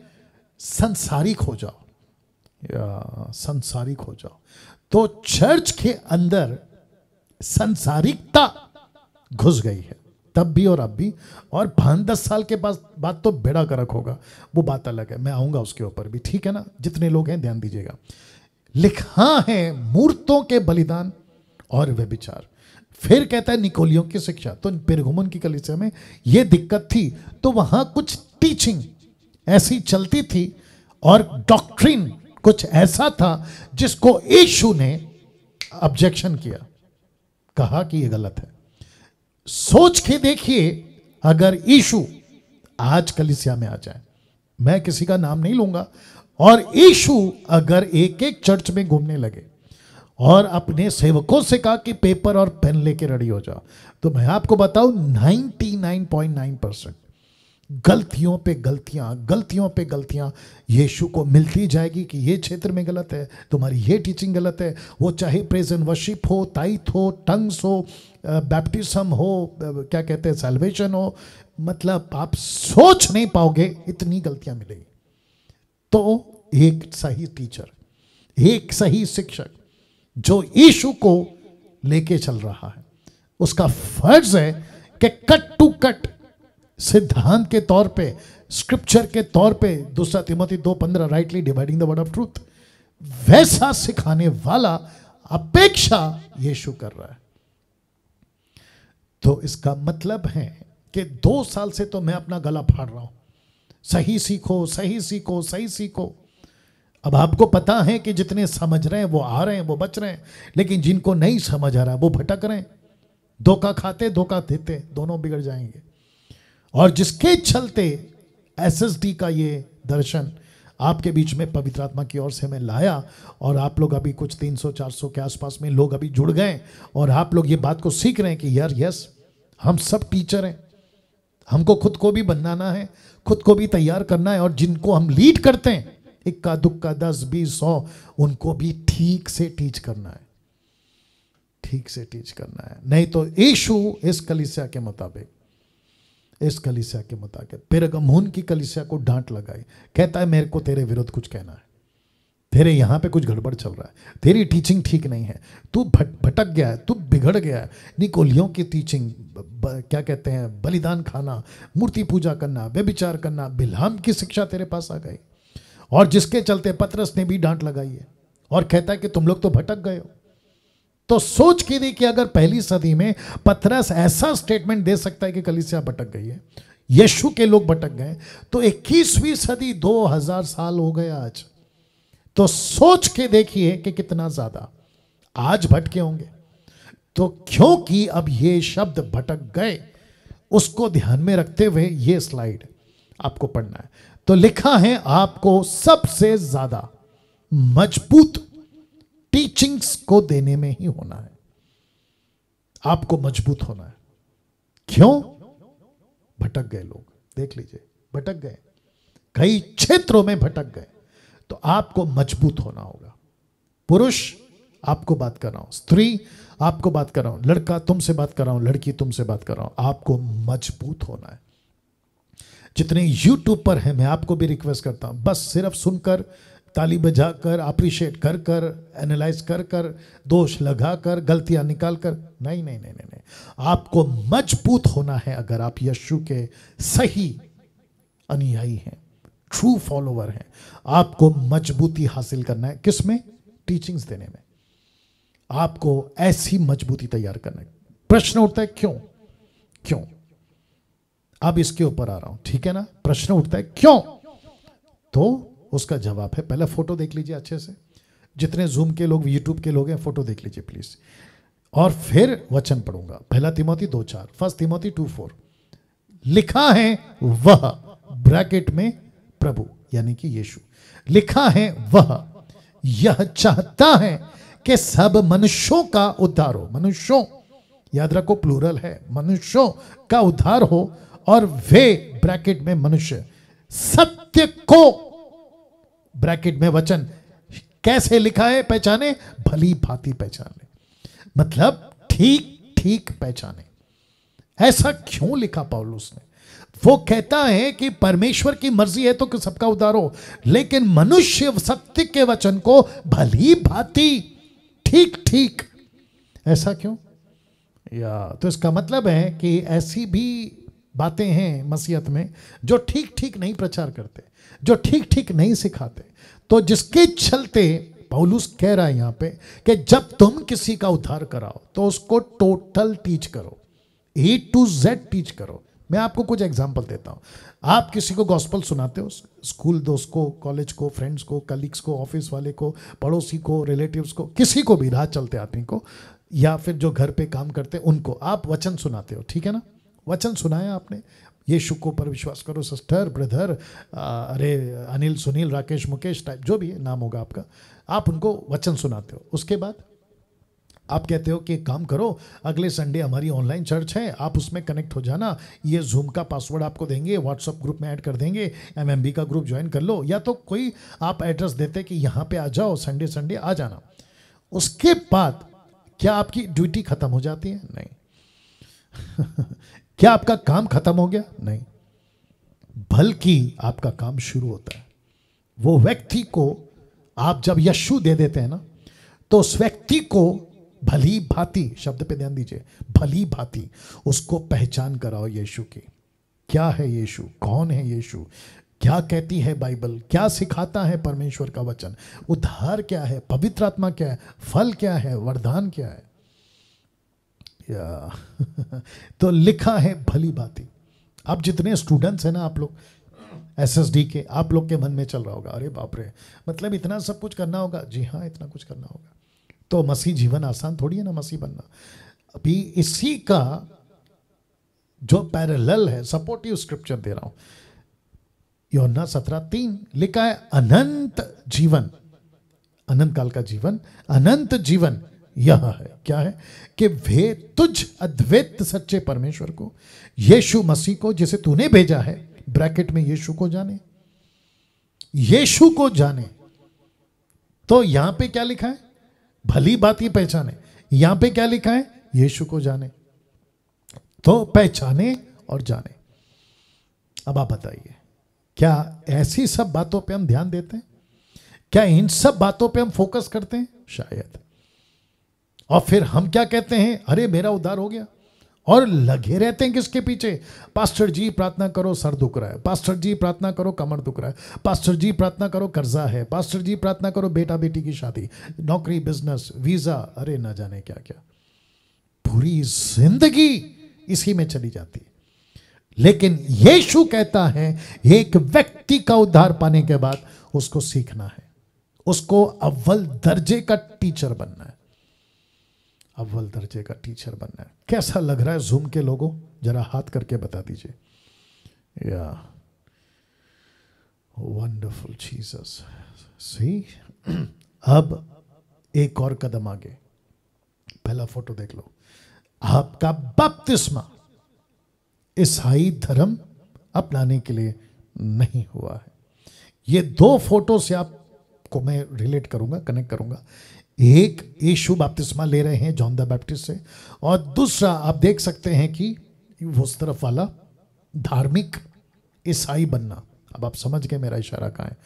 संसारिक हो जाओ संसारिक हो जाओ तो चर्च के अंदर संसारिकता घुस गई है तब भी और अब भी और पांच दस साल के बाद बात तो बेड़ा करक होगा वो बात अलग है मैं आऊंगा उसके ऊपर भी ठीक है ना जितने लोग हैं ध्यान दीजिएगा लिखा है मूर्तों के बलिदान और वे विचार फिर कहता है निकोलियों की शिक्षा तो पेरघुमन की कलिसिया में ये दिक्कत थी तो वहां कुछ टीचिंग ऐसी चलती थी और डॉक्ट्रिन कुछ ऐसा था जिसको यीशु ने ऑब्जेक्शन किया कहा कि यह गलत है सोच के देखिए अगर यीशु आज कलिसिया में आ जाए मैं किसी का नाम नहीं लूंगा और यीशु अगर एक एक चर्च में घूमने लगे और अपने सेवकों से कहा कि पेपर और पेन लेके रेडी हो जाओ तो मैं आपको बताऊं 99.9 परसेंट गलतियों पे गलतियां गलतियों पे गलतियां यीशु को मिलती जाएगी कि ये क्षेत्र में गलत है तुम्हारी ये टीचिंग गलत है वो चाहे प्रेजेंट वर्शिप हो ताइथ हो टंग्स हो बैप्टिसम हो क्या कहते हैं सेल्वेशन हो मतलब आप सोच नहीं पाओगे इतनी गलतियां मिलेगी तो एक सही टीचर एक सही शिक्षक जो यीशु को लेके चल रहा है उसका फर्ज है कि कट टू कट सिद्धांत के तौर पे स्क्रिप्चर के तौर पे दूसरा तिमोती दो पंद्रह rightly dividing the word of truth वैसा सिखाने वाला अपेक्षा यीशु कर रहा है तो इसका मतलब है कि दो साल से तो मैं अपना गला फाड़ रहा हूं सही सीखो सही सीखो सही सीखो अब आपको पता है कि जितने समझ रहे हैं वो आ रहे हैं वो बच रहे हैं लेकिन जिनको नहीं समझ आ रहा वो भटक रहे हैं धोखा खाते धोखा देते दोनों बिगड़ जाएंगे और जिसके चलते एसएसडी का ये दर्शन आपके बीच में पवित्र आत्मा की ओर से मैं लाया और आप लोग अभी कुछ 300 400 के आसपास में लोग अभी जुड़ गए और आप लोग ये बात को सीख रहे हैं कि यार यस हम सब टीचर हैं हमको खुद को भी बनाना है खुद को भी तैयार करना है और जिनको हम लीड करते हैं इक्का दुक्का दस बीस सौ उनको भी ठीक से टीच करना है ठीक से टीच करना है नहीं तो ईशू इस कलिसिया के मुताबिक इस कलिसिया के मुताबिक फिर गमहून की कलिसिया को डांट लगाई कहता है मेरे को तेरे विरुद्ध कुछ कहना है तेरे यहाँ पे कुछ गड़बड़ चल रहा है तेरी टीचिंग ठीक नहीं है तू भट भटक गया है तू बिगड़ गया है निकोलियों की टीचिंग क्या कहते हैं बलिदान खाना मूर्ति पूजा करना व्यभिचार करना बिलहम की शिक्षा तेरे पास आ गई और जिसके चलते पतरस ने भी डांट लगाई है और कहता है कि तुम लोग तो भटक गए हो तो सोच के देखिए अगर पहली सदी में पथरस ऐसा स्टेटमेंट दे सकता है कि कलिसिया भटक गई है यशु के लोग भटक गए तो 21वीं सदी 2000 साल हो गए आज तो सोच के देखिए कि कितना ज्यादा आज भटके होंगे तो क्योंकि अब ये शब्द भटक गए उसको ध्यान में रखते हुए ये स्लाइड आपको पढ़ना है तो लिखा है आपको सबसे ज्यादा मजबूत टीचिंग्स को देने में ही होना है आपको मजबूत होना है क्यों भटक गए लोग देख लीजिए भटक गए कई क्षेत्रों में भटक गए तो आपको मजबूत होना होगा पुरुष आपको बात कर रहा हूं स्त्री आपको बात कर रहा हूं लड़का तुमसे बात कर रहा हूं लड़की तुमसे बात कर रहा हूं आपको मजबूत होना है जितने यूट्यूब पर है मैं आपको भी रिक्वेस्ट करता हूं बस सिर्फ सुनकर ताली बजा कर अप्रिशिएट कर कर एनालाइज कर कर दोष लगा कर गलतियां निकाल कर नहीं नहीं नहीं नहीं नहीं आपको मजबूत होना है अगर आप यशु के सही अनुयायी हैं ट्रू फॉलोवर हैं आपको मजबूती हासिल करना है किस में टीचिंग्स देने में आपको ऐसी मजबूती तैयार करना है प्रश्न उठता है क्यों क्यों अब इसके ऊपर आ रहा हूं ठीक है ना प्रश्न उठता है क्यों तो उसका जवाब है पहला फ़ोटो देख लीजिए अच्छे से जितने जूम के लोग यूट्यूब के लोग हैं फ़ोटो देख लीजिए प्लीज़ और फिर वचन पढ़ूंगा पहला तिमोती दो चार फर्स्ट तिमोती टू फोर लिखा है वह ब्रैकेट में प्रभु यानी कि यीशु लिखा है वह यह चाहता है कि सब मनुष्यों का उद्धार हो मनुष्यों याद रखो प्लूरल है मनुष्यों का उद्धार हो और वे ब्रैकेट में मनुष्य सत्य को ब्रैकेट में वचन कैसे लिखा है पहचाने भली भांति पहचाने मतलब ठीक ठीक पहचाने ऐसा क्यों लिखा पाउल ने वो कहता है कि परमेश्वर की मर्जी है तो कि सबका उदार हो लेकिन मनुष्य सत्य के वचन को भली भांति ठीक ठीक ऐसा क्यों या तो इसका मतलब है कि ऐसी भी बातें हैं मसीहत में जो ठीक ठीक नहीं प्रचार करते जो ठीक ठीक नहीं सिखाते तो जिसके चलते पौलुस कह रहा है यहां पे कि जब तुम किसी का उद्धार कराओ तो उसको टोटल टीच करो ए टू जेड टीच करो मैं आपको कुछ एग्जाम्पल देता हूं आप किसी को गॉस्पल सुनाते हो स्कूल दोस्त को कॉलेज को फ्रेंड्स को कलीग्स को ऑफिस वाले को पड़ोसी को रिलेटिव्स को किसी को भी राह चलते आदमी को या फिर जो घर पे काम करते हैं उनको आप वचन सुनाते हो ठीक है ना वचन सुनाया आपने ये शुक्र पर विश्वास करो सिस्टर ब्रदर अरे अनिल सुनील राकेश मुकेश टाइप जो भी है नाम होगा आपका आप उनको वचन सुनाते हो उसके बाद आप कहते हो कि एक काम करो अगले संडे हमारी ऑनलाइन चर्च है आप उसमें कनेक्ट हो जाना ये जूम का पासवर्ड आपको देंगे व्हाट्सअप ग्रुप में ऐड कर देंगे एम का ग्रुप ज्वाइन कर लो या तो कोई आप एड्रेस देते कि यहाँ पे आ जाओ संडे संडे आ जाना उसके बाद क्या आपकी ड्यूटी खत्म हो जाती है नहीं क्या आपका काम खत्म हो गया नहीं बल्कि आपका काम शुरू होता है वो व्यक्ति को आप जब यशु दे देते हैं ना तो उस व्यक्ति को भली भांति शब्द पे ध्यान दीजिए भली भांति उसको पहचान कराओ यीशु की क्या है यीशु कौन है यीशु क्या कहती है बाइबल क्या सिखाता है परमेश्वर का वचन उद्धार क्या है पवित्र आत्मा क्या है फल क्या है वरदान क्या है या तो लिखा है भली बाती आप जितने स्टूडेंट्स हैं ना आप लोग एस के आप लोग के मन में चल रहा होगा अरे बाप रे मतलब इतना सब कुछ करना होगा जी हाँ इतना कुछ करना होगा तो मसीह जीवन आसान थोड़ी है ना मसीह बनना अभी इसी का जो पैरेलल है सपोर्टिव स्क्रिप्चर दे रहा हूं योना सत्रह तीन लिखा है अनंत जीवन अनंत काल का जीवन अनंत जीवन यह है क्या है कि वे तुझ अद्वैत सच्चे परमेश्वर को यीशु मसीह को जिसे तूने भेजा है ब्रैकेट में यीशु को जाने यीशु को जाने तो यहां पे क्या लिखा है भली बात ही पहचाने यहां पे क्या लिखा है यीशु को जाने तो पहचाने और जाने अब आप बताइए क्या ऐसी सब बातों पे हम ध्यान देते हैं क्या इन सब बातों पे हम फोकस करते हैं शायद और फिर हम क्या कहते हैं अरे मेरा उद्धार हो गया और लगे रहते हैं किसके पीछे पास्टर जी प्रार्थना करो सर दुख रहा है पास्टर जी प्रार्थना करो कमर दुख रहा है पास्टर जी प्रार्थना करो कर्जा है पास्टर जी प्रार्थना करो बेटा बेटी की शादी नौकरी बिजनेस वीजा अरे ना जाने क्या क्या पूरी जिंदगी इसी में चली जाती है लेकिन यीशु कहता है एक व्यक्ति का उद्धार पाने के बाद उसको सीखना है उसको अव्वल दर्जे का टीचर बनना है अव्वल दर्जे का टीचर बनना है कैसा लग रहा है जूम के लोगों जरा हाथ करके बता दीजिए या वंडरफुल जीसस सी अब एक और कदम आगे पहला फोटो देख लो आपका बपतिस्मा ईसाई धर्म अपनाने के लिए नहीं हुआ है ये दो फोटो से आपको मैं रिलेट करूंगा कनेक्ट करूंगा एक यीशु बपतिस्मा ले रहे हैं जॉन द बैप्टिस्ट से और दूसरा आप देख सकते हैं कि उस तरफ वाला धार्मिक ईसाई बनना अब आप समझ गए मेरा इशारा कहा है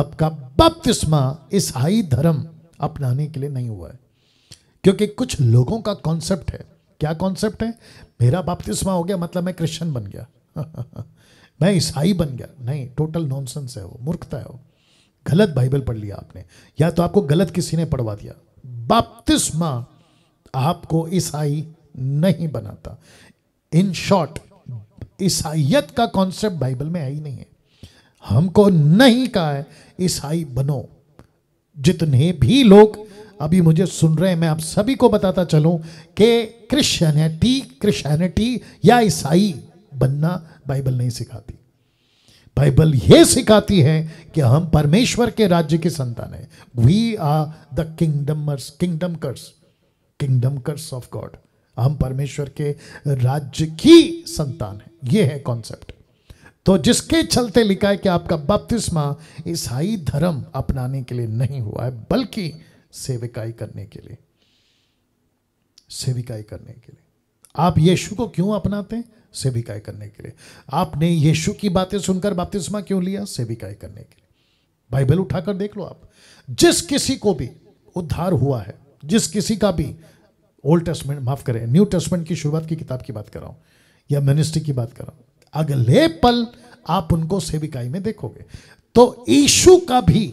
आपका बपतिस्मा ईसाई धर्म अपनाने के लिए नहीं हुआ है क्योंकि कुछ लोगों का कॉन्सेप्ट है क्या कॉन्सेप्ट है मेरा बपतिस्मा हो गया मतलब मैं क्रिश्चियन बन गया मैं ईसाई बन गया नहीं टोटल नॉनसेंस है वो मूर्खता है वो गलत बाइबल पढ़ लिया आपने या तो आपको गलत किसी ने पढ़वा दिया बाप्तिस्मा आपको ईसाई नहीं बनाता इन शॉर्ट ईसाइत का कॉन्सेप्ट बाइबल में है ही नहीं है हमको नहीं कहा है ईसाई बनो जितने भी लोग अभी मुझे सुन रहे हैं मैं आप सभी को बताता चलूं कि क्रिश्चियनिटी क्रिश्चियनिटी या ईसाई बनना बाइबल नहीं सिखाती बाइबल ये सिखाती है कि हम परमेश्वर के राज्य की संतान है we are the kingdomers kingdomers kingdomers of God हम परमेश्वर के राज्य की संतान है ये है कॉन्सेप्ट तो जिसके चलते लिखा है कि आपका बपतिस्मा ईसाई धर्म अपनाने के लिए नहीं हुआ है बल्कि सेविकाई करने के लिए सेविकाई करने के लिए आप यीशु को क्यों अपनाते हैं सेविकाएं करने के लिए आपने यीशु की बातें सुनकर बापतिस्मा क्यों लिया सेविकाएं करने के लिए बाइबल उठाकर देख लो आप जिस किसी को भी उद्धार हुआ है जिस किसी का भी ओल्ड टेस्टमेंट माफ करें न्यू टेस्टमेंट की शुरुआत की किताब की बात कर रहा हूं या मिनिस्ट्री की बात कर रहा हूं अगले पल आप उनको सेविकाई में देखोगे तो ईशु का भी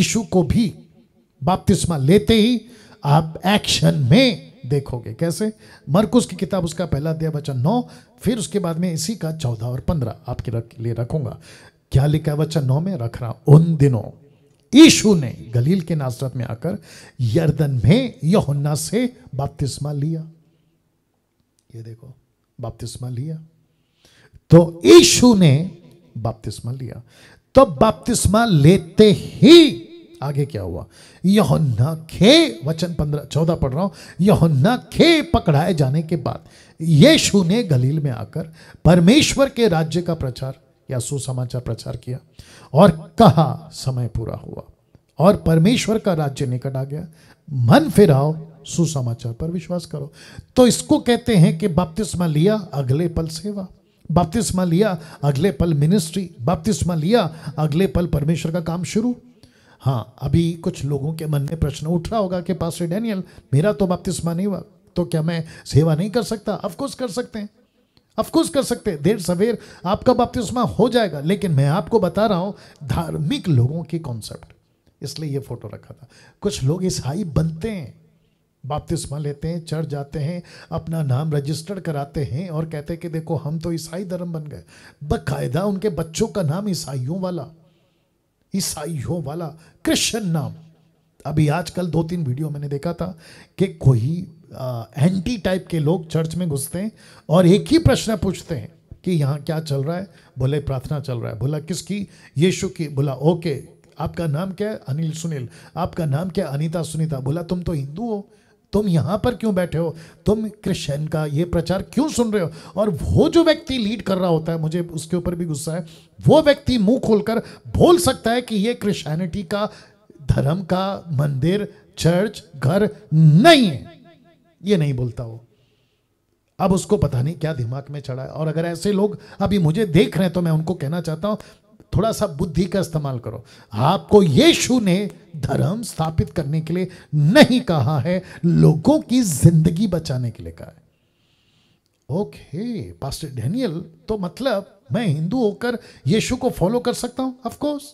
ईशु को भी बापतिस्मा लेते ही आप एक्शन में देखोगे कैसे मरकुस की किताब उसका पहला दिया वचन नौ फिर उसके बाद में इसी का चौदह और पंद्रह आपके रख, लिए रखूंगा क्या लिखा है वचन नौ में रख रहा उन दिनों ईशु ने गलील के नासरत में आकर यर्दन में यहुन्ना से बाप्तिस्मा लिया ये देखो बाप्तिस्मा लिया तो ईशु ने बाप्तिस्मा लिया तो बाप्तिस्मा लेते ही आगे क्या हुआ यहोन्ना खे वचन पंद्रह चौदह पढ़ रहा हूं यहोन्ना खे पकड़ाए जाने के बाद यीशु ने गलील में आकर परमेश्वर के राज्य का प्रचार या सुसमाचार प्रचार किया और कहा समय पूरा हुआ और परमेश्वर का राज्य निकट आ गया मन फिराओ सुसमाचार पर विश्वास करो तो इसको कहते हैं कि बपतिस्मा लिया अगले पल सेवा बपतिस्मा लिया अगले पल मिनिस्ट्री बपतिस्मा लिया अगले पल परमेश्वर का काम शुरू हाँ अभी कुछ लोगों के मन में प्रश्न उठ रहा होगा कि पास डैनियल मेरा तो बपतिस्मा नहीं हुआ तो क्या मैं सेवा नहीं कर सकता अफकोर्स कर सकते हैं अफकोर्स कर सकते हैं देर सवेर आपका बपतिस्मा हो जाएगा लेकिन मैं आपको बता रहा हूँ धार्मिक लोगों के कॉन्सेप्ट इसलिए ये फोटो रखा था कुछ लोग ईसाई बनते हैं बपतिस्मा लेते हैं चढ़ जाते हैं अपना नाम रजिस्टर कराते हैं और कहते हैं कि देखो हम तो ईसाई धर्म बन गए बकायदा उनके बच्चों का नाम ईसाइयों वाला ईसाइयों वाला क्रिश्चियन नाम अभी आजकल दो तीन वीडियो मैंने देखा था कि कोई एंटी टाइप के लोग चर्च में घुसते हैं और एक ही प्रश्न पूछते हैं कि यहाँ क्या चल रहा है बोले प्रार्थना चल रहा है बोला किसकी यीशु की बोला ओके आपका नाम क्या है अनिल सुनील आपका नाम क्या अनीता अनिता सुनीता बोला तुम तो हिंदू हो तुम यहाँ पर क्यों बैठे हो तुम क्रिश्चियन का ये प्रचार क्यों सुन रहे हो और वो जो व्यक्ति लीड कर रहा होता है मुझे उसके ऊपर भी गुस्सा है वो व्यक्ति मुंह खोलकर बोल सकता है कि ये क्रिश्चियनिटी का धर्म का मंदिर चर्च घर नहीं है ये नहीं बोलता वो अब उसको पता नहीं क्या दिमाग में चढ़ा है और अगर ऐसे लोग अभी मुझे देख रहे हैं तो मैं उनको कहना चाहता हूं थोड़ा सा बुद्धि का इस्तेमाल करो आपको यीशु ने धर्म स्थापित करने के लिए नहीं कहा है लोगों की जिंदगी बचाने के लिए कहा है ओके पास्टर डेनियल तो मतलब मैं हिंदू होकर यीशु को फॉलो कर सकता हूं ऑफकोर्स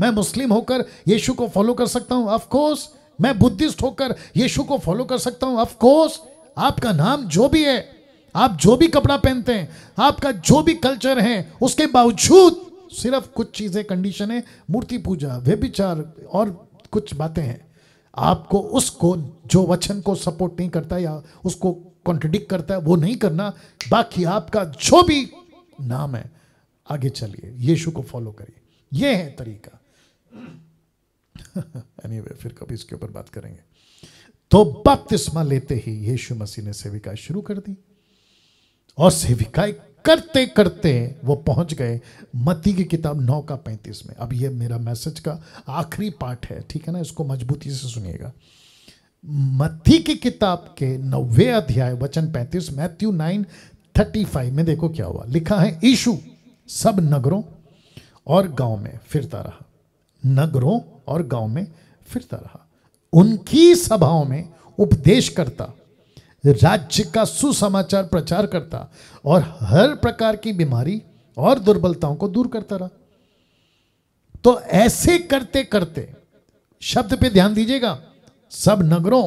मैं मुस्लिम होकर यीशु को फॉलो कर सकता हूं ऑफकोर्स मैं बुद्धिस्ट होकर यीशु को फॉलो कर सकता हूं ऑफकोर्स आपका नाम जो भी है आप जो भी कपड़ा पहनते हैं आपका जो भी कल्चर है उसके बावजूद सिर्फ कुछ चीज़ें कंडीशन है मूर्ति पूजा वे विचार और कुछ बातें हैं आपको उसको जो वचन को सपोर्ट नहीं करता या उसको कॉन्ट्रडिक्ट करता है वो नहीं करना बाकी आपका जो भी नाम है आगे चलिए यीशु को फॉलो करिए ये है तरीका एनीवे anyway, फिर कभी इसके ऊपर बात करेंगे तो बपतिस्मा लेते ही यीशु मसीह ने सेविका शुरू कर दी और सेविकाएं करते करते वो पहुंच गए मती की किताब नौ का पैंतीस में अब ये मेरा मैसेज का आखिरी पार्ट है ठीक है ना इसको मजबूती से सुनिएगा मती की किताब के नवे अध्याय वचन पैंतीस मैथ्यू नाइन थर्टी फाइव में देखो क्या हुआ लिखा है ईशु सब नगरों और गांव में फिरता रहा नगरों और गांव में फिरता रहा उनकी सभाओं में उपदेश करता राज्य का सुसमाचार प्रचार करता और हर प्रकार की बीमारी और दुर्बलताओं को दूर करता रहा तो ऐसे करते करते शब्द पे ध्यान दीजिएगा सब नगरों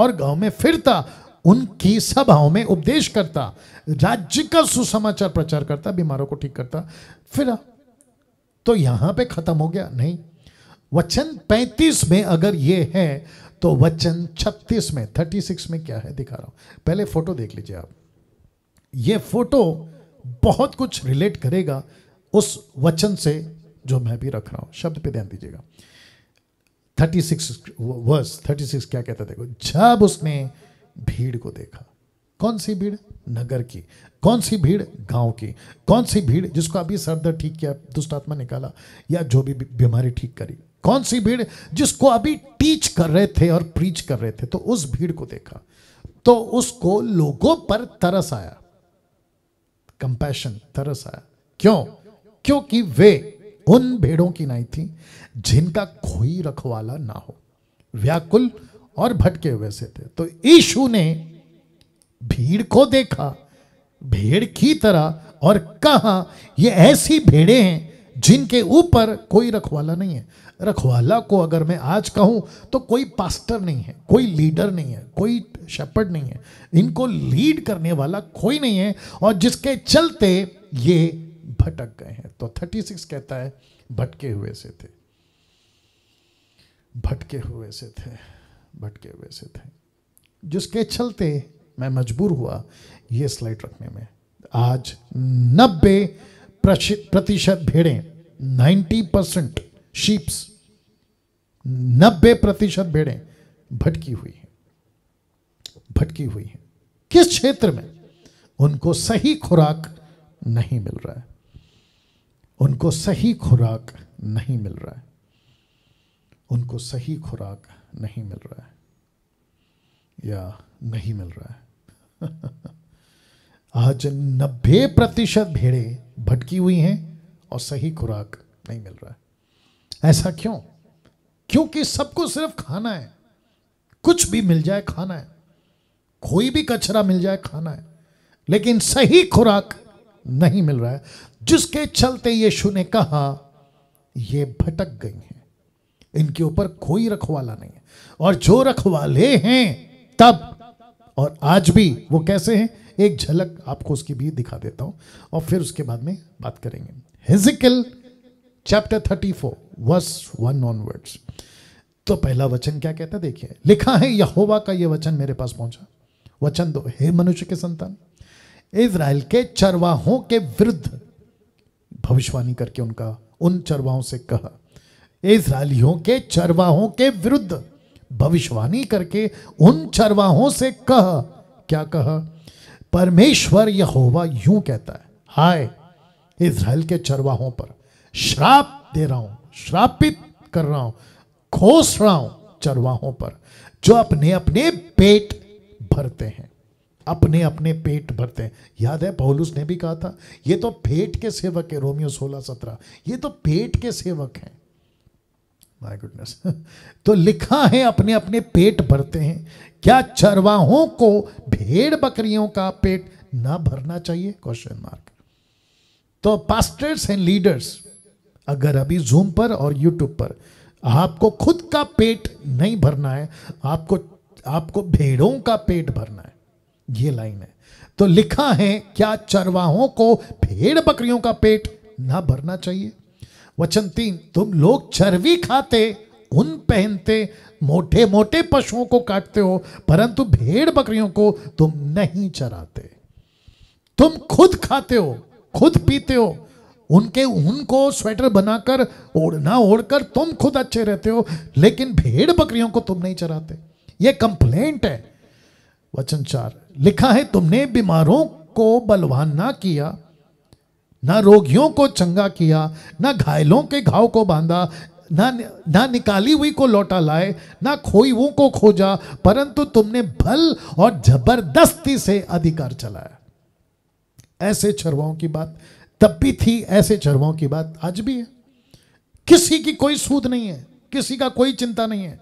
और गांव में फिरता उनकी सभाओं में उपदेश करता राज्य का सुसमाचार प्रचार करता बीमारों को ठीक करता फिर तो यहां पे खत्म हो गया नहीं वचन 35 में अगर ये है तो वचन 36 में 36 में क्या है दिखा रहा हूं पहले फोटो देख लीजिए आप ये फोटो बहुत कुछ रिलेट करेगा उस वचन से जो मैं भी रख रहा हूं शब्द पे ध्यान दीजिएगा 36 वर्स 36 क्या कहता देखो जब उसने भीड़ को देखा कौन सी भीड़ नगर की कौन सी भीड़ गांव की कौन सी भीड़ जिसको अभी सरदर्द ठीक किया दुष्ट आत्मा निकाला या जो भी बीमारी ठीक करी कौन सी भीड़ जिसको अभी टीच कर रहे थे और प्रीच कर रहे थे तो उस भीड़ को देखा तो उसको लोगों पर तरस आया कंपैशन तरस आया क्यों क्योंकि वे उन भेड़ों की नहीं थी जिनका कोई रखवाला ना हो व्याकुल और भटके हुए से थे तो ईशु ने भीड़ को देखा भेड़ की तरह और कहा ये ऐसी भेड़े हैं जिनके ऊपर कोई रखवाला नहीं है रखवाला को अगर मैं आज कहूं तो कोई पास्टर नहीं है कोई लीडर नहीं है कोई शपट नहीं है इनको लीड करने वाला कोई नहीं है और जिसके चलते ये भटक गए हैं तो 36 कहता है भटके हुए से थे भटके हुए से थे भटके हुए से थे जिसके चलते मैं मजबूर हुआ ये स्लाइड रखने में आज नब्बे प्रतिशत भेड़ें नाइन्टी परसेंट शीप्स नब्बे प्रतिशत भेड़ें भटकी हुई हैं भटकी हुई हैं किस क्षेत्र में उनको सही खुराक नहीं मिल रहा है उनको सही खुराक नहीं मिल रहा है उनको सही खुराक नहीं मिल रहा है या नहीं मिल रहा है आज नब्बे प्रतिशत भेड़ें भटकी हुई हैं और सही खुराक नहीं मिल रहा है ऐसा क्यों क्योंकि सबको सिर्फ खाना है कुछ भी मिल जाए खाना है कोई भी कचरा मिल जाए खाना है लेकिन सही खुराक नहीं मिल रहा है जिसके चलते यीशु ने कहा ये भटक गई हैं इनके ऊपर कोई रखवाला नहीं है और जो रखवाले हैं तब और आज भी वो कैसे हैं एक झलक आपको उसकी भी दिखा देता हूं और फिर उसके बाद में बात करेंगे Ezekiel chapter four verse 1 onwards तो पहला वचन क्या कहता है देखिए लिखा है यहोवा का यह वचन मेरे पास पहुंचा वचन दो हे मनुष्य के संतान इज़राइल के चरवाहों के विरुद्ध भविष्यवाणी करके उनका उन चरवाहों से कहा इसराइलियों के चरवाहों के विरुद्ध भविष्यवाणी करके उन चरवाहों से कह क्या कहा परमेश्वर यहोवा यूं कहता है हाय इसराइल के चरवाहों पर श्राप दे रहा हूं श्रापित कर रहा हूं खोस रहा हूं चरवाहों पर जो अपने अपने पेट भरते हैं अपने अपने पेट भरते हैं याद है पौलुस ने भी कहा था ये तो पेट के सेवक है रोमियो सोलह सत्रह ये तो पेट के सेवक हैं माय गुडनेस तो लिखा है अपने अपने पेट भरते हैं क्या चरवाहों को भेड़ बकरियों का पेट ना भरना चाहिए क्वेश्चन मार्क तो पास्टर्स एंड लीडर्स अगर अभी जूम पर और यूट्यूब पर आपको खुद का पेट नहीं भरना है आपको आपको भेड़ों का पेट भरना है ये लाइन है तो लिखा है क्या चरवाहों को भेड़ बकरियों का पेट ना भरना चाहिए वचन तीन तुम लोग चर्वी खाते उन पहनते मोटे मोटे पशुओं को काटते हो परंतु भेड़ बकरियों को तुम नहीं चराते तुम खुद खाते हो खुद पीते हो उनके उनको स्वेटर बनाकर ओढ़ना ओढ़कर तुम खुद अच्छे रहते हो लेकिन भेड़ बकरियों को तुम नहीं चराते ये कंप्लेंट है वचन चार लिखा है तुमने बीमारों को बलवान ना किया ना रोगियों को चंगा किया ना घायलों के घाव को बांधा ना ना निकाली हुई को लौटा लाए ना खोई वो को खोजा परंतु तुमने भल और जबरदस्ती से अधिकार चलाया ऐसे चरवाओं की बात तब भी थी ऐसे चरवाओं की बात आज भी है किसी की कोई सूद नहीं है किसी का कोई चिंता नहीं है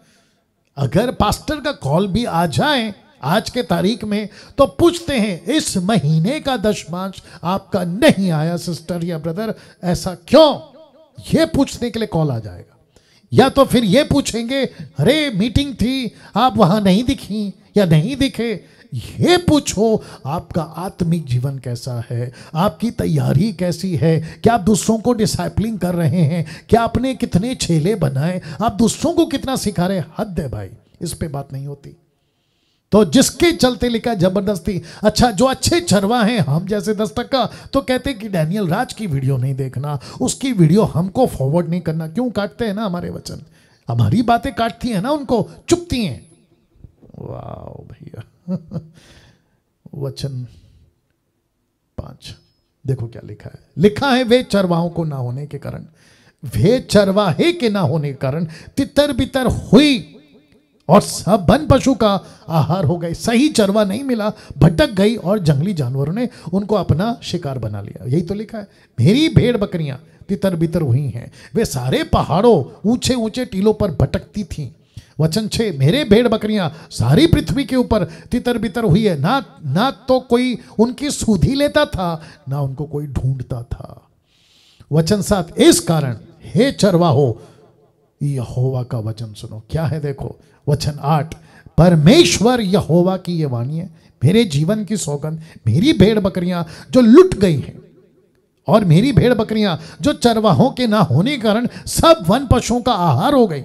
अगर पास्टर का कॉल भी आ जाए आज के तारीख में तो पूछते हैं इस महीने का दशमांश आपका नहीं आया सिस्टर या ब्रदर ऐसा क्यों यह पूछने के लिए कॉल आ जाएगा या तो फिर यह पूछेंगे अरे मीटिंग थी आप वहां नहीं दिखी या नहीं दिखे ये पूछो आपका आत्मिक जीवन कैसा है आपकी तैयारी कैसी है क्या आप दूसरों को डिसाइपलिंग कर रहे हैं क्या आपने कितने छेले बनाए आप दूसरों को कितना सिखा रहे हद है भाई इस पे बात नहीं होती तो जिसके चलते लिखा जबरदस्ती अच्छा जो अच्छे चरवा हैं हम जैसे दस्तक का तो कहते कि डैनियल राज की वीडियो नहीं देखना उसकी वीडियो हमको फॉरवर्ड नहीं करना क्यों काटते हैं ना हमारे वचन हमारी बातें काटती हैं ना उनको चुपती हैं वाह भैया वचन पांच देखो क्या लिखा है लिखा है वे चरवाहों को ना होने के कारण वे चरवाहे के ना होने के कारण तितर बितर हुई और सब वन पशु का आहार हो गए सही चरवा नहीं मिला भटक गई और जंगली जानवरों ने उनको अपना शिकार बना लिया यही तो लिखा है मेरी भेड़ बकरियां तितर बितर हुई हैं वे सारे पहाड़ों ऊंचे ऊंचे टीलों पर भटकती थीं वचन छे मेरे भेड़ बकरियां सारी पृथ्वी के ऊपर तितर बितर हुई है ना ना तो कोई उनकी सूधी लेता था ना उनको कोई ढूंढता था वचन सात इस कारण हे चरवा हो यहोवा का वचन सुनो क्या है देखो वचन आठ परमेश्वर यहोवा की ये वाणी है मेरे जीवन की सौगंध मेरी भेड़ बकरियां जो लुट गई हैं और मेरी भेड़ बकरियां जो चरवाहों के ना होने के कारण सब वन पशुओं का आहार हो गई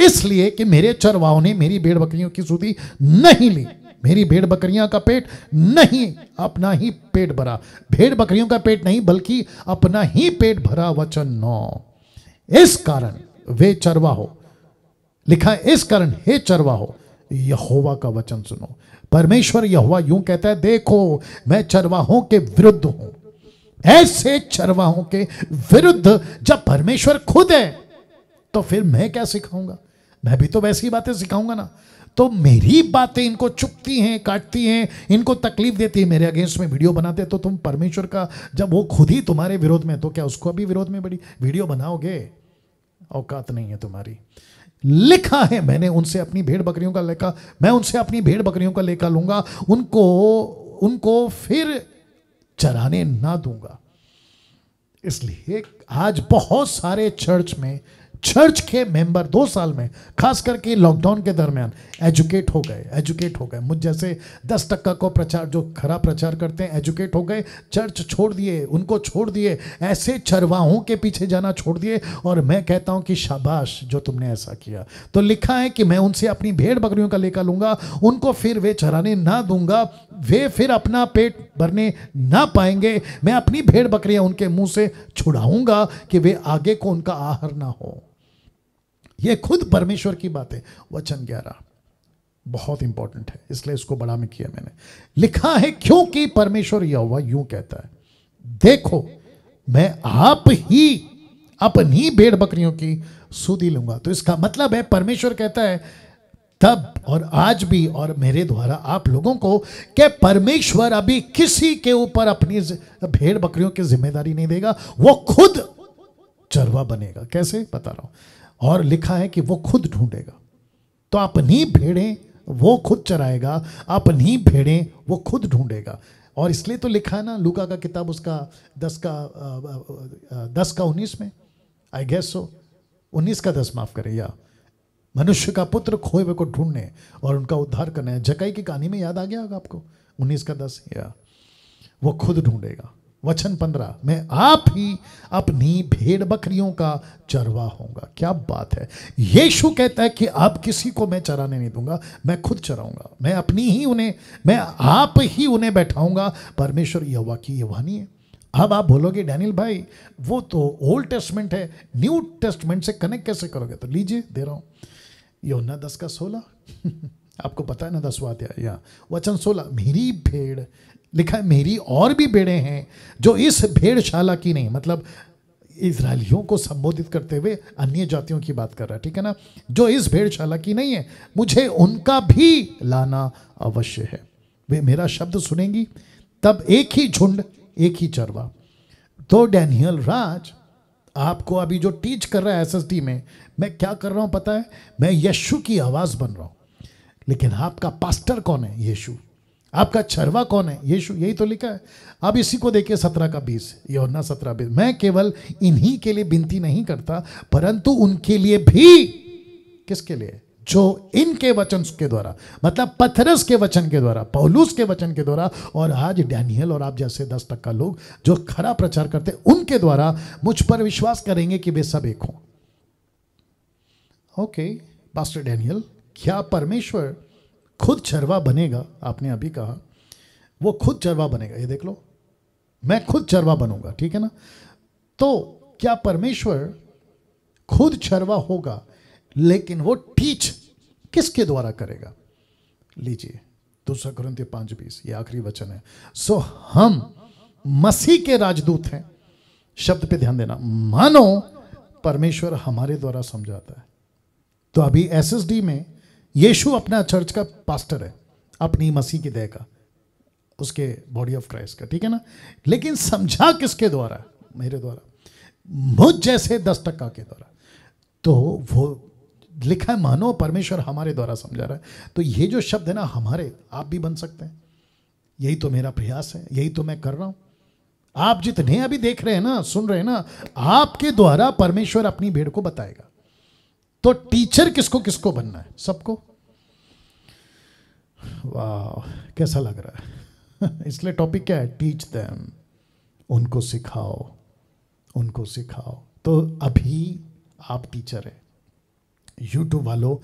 इसलिए कि मेरे चरवाओं ने मेरी भेड़ बकरियों की सूदी नहीं ली मेरी भेड़ बकरियां का पेट नहीं अपना ही पेट भरा भेड़ बकरियों का पेट नहीं बल्कि अपना ही पेट भरा वचन नौ इस कारण वे चरवा हो लिखा इस कारण हे चरवा हो यहोवा का वचन सुनो परमेश्वर यहोवा यूं कहता है देखो मैं चरवाहों के विरुद्ध हूं ऐसे चरवाहों के विरुद्ध जब परमेश्वर खुद है तो फिर मैं क्या सिखाऊंगा मैं भी तो वैसी बातें सिखाऊंगा ना तो मेरी बातें इनको चुपती हैं काटती हैं इनको तकलीफ देती है मेरे अगेंस्ट में वीडियो बनाते तो तुम परमेश्वर का जब वो खुद ही तुम्हारे विरोध में तो क्या उसको अभी विरोध में बड़ी वीडियो बनाओगे औकात नहीं है तुम्हारी लिखा है मैंने उनसे अपनी भेड़ बकरियों का लेखा मैं उनसे अपनी भेड़ बकरियों का लेखा लूंगा उनको उनको फिर चराने ना दूंगा इसलिए आज बहुत सारे चर्च में चर्च के मेंबर दो साल में खास करके लॉकडाउन के दरमियान एजुकेट हो गए एजुकेट हो गए मुझ जैसे दस टक्का को प्रचार जो खरा प्रचार करते हैं एजुकेट हो गए चर्च छोड़ दिए उनको छोड़ दिए ऐसे चरवाहों के पीछे जाना छोड़ दिए और मैं कहता हूँ कि शाबाश जो तुमने ऐसा किया तो लिखा है कि मैं उनसे अपनी भेड़ बकरियों का लेकर लूँगा उनको फिर वे चराने ना दूंगा वे फिर अपना पेट भरने ना पाएंगे मैं अपनी भेड़ बकरियां उनके मुंह से छुड़ाऊंगा कि वे आगे को उनका आहार ना हो ये खुद परमेश्वर की बात है वचन ग्यारह बहुत इंपॉर्टेंट है इसलिए इसको बड़ा में किया मैंने लिखा है क्योंकि परमेश्वर यह हुआ यूं कहता है देखो मैं आप ही अपनी भेड़ बकरियों की सूदी लूंगा तो इसका मतलब है परमेश्वर कहता है तब और आज भी और मेरे द्वारा आप लोगों को कि परमेश्वर अभी किसी के ऊपर अपनी भेड़ बकरियों की जिम्मेदारी नहीं देगा वो खुद चरवा बनेगा कैसे बता रहा हूं और लिखा है कि वो खुद ढूंढेगा तो अपनी भेड़ें वो खुद चराएगा अपनी भेड़ें वो खुद ढूंढेगा और इसलिए तो लिखा है ना लुका का किताब उसका दस का दस का उन्नीस में आई गेस सो उन्नीस का दस माफ करें या मनुष्य का पुत्र खोए हुए को ढूंढने और उनका उद्धार करना है जकई की कहानी में याद आ गया होगा आपको उन्नीस का दस या वो खुद ढूंढेगा वचन पंद्रह मैं आप ही अपनी भेड़ बकरियों का चरवा होगा क्या बात है यीशु कहता है कि आप किसी को मैं चराने नहीं दूंगा मैं खुद चराऊंगा मैं अपनी ही उन्हें मैं आप ही उन्हें बैठाऊंगा परमेश्वर यवा की ये है अब आप बोलोगे डैनियल भाई वो तो ओल्ड टेस्टमेंट है न्यू टेस्टमेंट से कनेक्ट कैसे करोगे तो लीजिए दे रहा यो योना दस का सोलह आपको पता है ना दसवा वचन सोलह मेरी भेड़ लिखा है मेरी और भी भेड़े हैं जो इस भेड़शाला की नहीं मतलब इसराइलियों को संबोधित करते हुए अन्य जातियों की बात कर रहा है ठीक है ना जो इस भेड़शाला की नहीं है मुझे उनका भी लाना अवश्य है वे मेरा शब्द सुनेंगी तब एक ही झुंड एक ही चरवा तो डैनियल राज आपको अभी जो टीच कर रहा है एसएसडी में मैं क्या कर रहा हूँ पता है मैं यशु की आवाज़ बन रहा हूं लेकिन आपका पास्टर कौन है यशु आपका छरवा कौन है यीशु यही तो लिखा है आप इसी को देखिए सत्रह का बीस योना सत्रह बीस मैं केवल इन्हीं के लिए विनती नहीं करता परंतु उनके लिए भी किसके लिए जो इनके वचन के द्वारा मतलब पथरस के वचन के द्वारा पौलूस के वचन के द्वारा और आज डैनियल और आप जैसे दस तक का लोग जो खरा प्रचार करते उनके द्वारा मुझ पर विश्वास करेंगे कि वे सब एक हों ओके पास्टर डैनियल क्या परमेश्वर खुद चरवा बनेगा आपने अभी कहा वो खुद चरवा बनेगा ये देख लो मैं खुद चरवा बनूंगा ठीक है ना तो क्या परमेश्वर खुद चरवा होगा लेकिन वो टीच किसके द्वारा करेगा लीजिए दूसरा ग्रंथ पांच बीस ये आखिरी वचन है सो हम मसीह के राजदूत हैं शब्द पे ध्यान देना मानो परमेश्वर हमारे द्वारा समझाता है तो अभी एसएसडी में यीशु अपना चर्च का पास्टर है अपनी मसीह की देह का उसके बॉडी ऑफ क्राइस्ट का ठीक है ना लेकिन समझा किसके द्वारा मेरे द्वारा मुझ जैसे दस टक्का के द्वारा तो वो लिखा है मानो परमेश्वर हमारे द्वारा समझा रहा है तो ये जो शब्द है ना हमारे आप भी बन सकते हैं यही तो मेरा प्रयास है यही तो मैं कर रहा हूं आप जितने अभी देख रहे हैं ना सुन रहे हैं ना आपके द्वारा परमेश्वर अपनी भेड़ को बताएगा तो टीचर किसको किसको बनना है सबको वाह कैसा लग रहा है इसलिए टॉपिक क्या है टीच दैम उनको सिखाओ उनको सिखाओ तो अभी आप टीचर हैं यूट्यूब वालों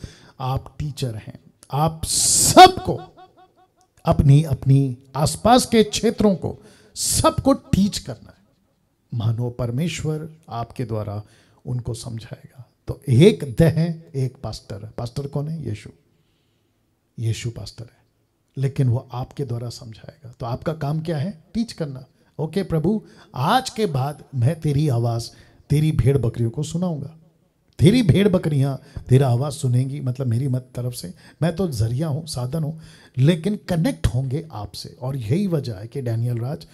आप टीचर हैं आप सबको अपनी अपनी आसपास के क्षेत्रों को सबको टीच करना है मानो परमेश्वर आपके द्वारा उनको समझाएगा तो एक देह है एक पास्टर है पास्टर कौन है यीशु यीशु पास्टर है लेकिन वो आपके द्वारा समझाएगा तो आपका काम क्या है टीच करना ओके प्रभु आज के बाद मैं तेरी आवाज़ तेरी भेड़ बकरियों को सुनाऊंगा तेरी भेड़ बकरियां तेरा आवाज़ सुनेंगी मतलब मेरी मत तरफ से मैं तो जरिया हूं साधन हूं लेकिन कनेक्ट होंगे आपसे और यही वजह है कि डैनियल राज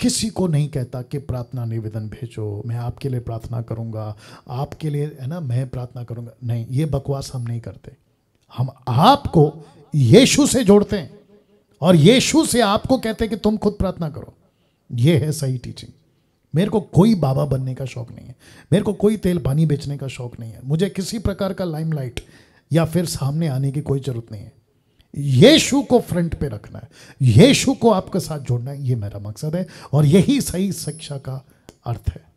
किसी को नहीं कहता कि प्रार्थना निवेदन भेजो मैं आपके लिए प्रार्थना करूँगा आपके लिए है ना मैं प्रार्थना करूँगा नहीं ये बकवास हम नहीं करते हम आपको यीशु से जोड़ते हैं और यीशु से आपको कहते हैं कि तुम खुद प्रार्थना करो ये है सही टीचिंग मेरे को कोई बाबा बनने का शौक नहीं है मेरे को कोई तेल पानी बेचने का शौक नहीं है मुझे किसी प्रकार का लाइमलाइट या फिर सामने आने की कोई ज़रूरत नहीं है यीशु को फ्रंट पे रखना है यीशु को आपके साथ जोड़ना है ये मेरा मकसद है और यही सही शिक्षा का अर्थ है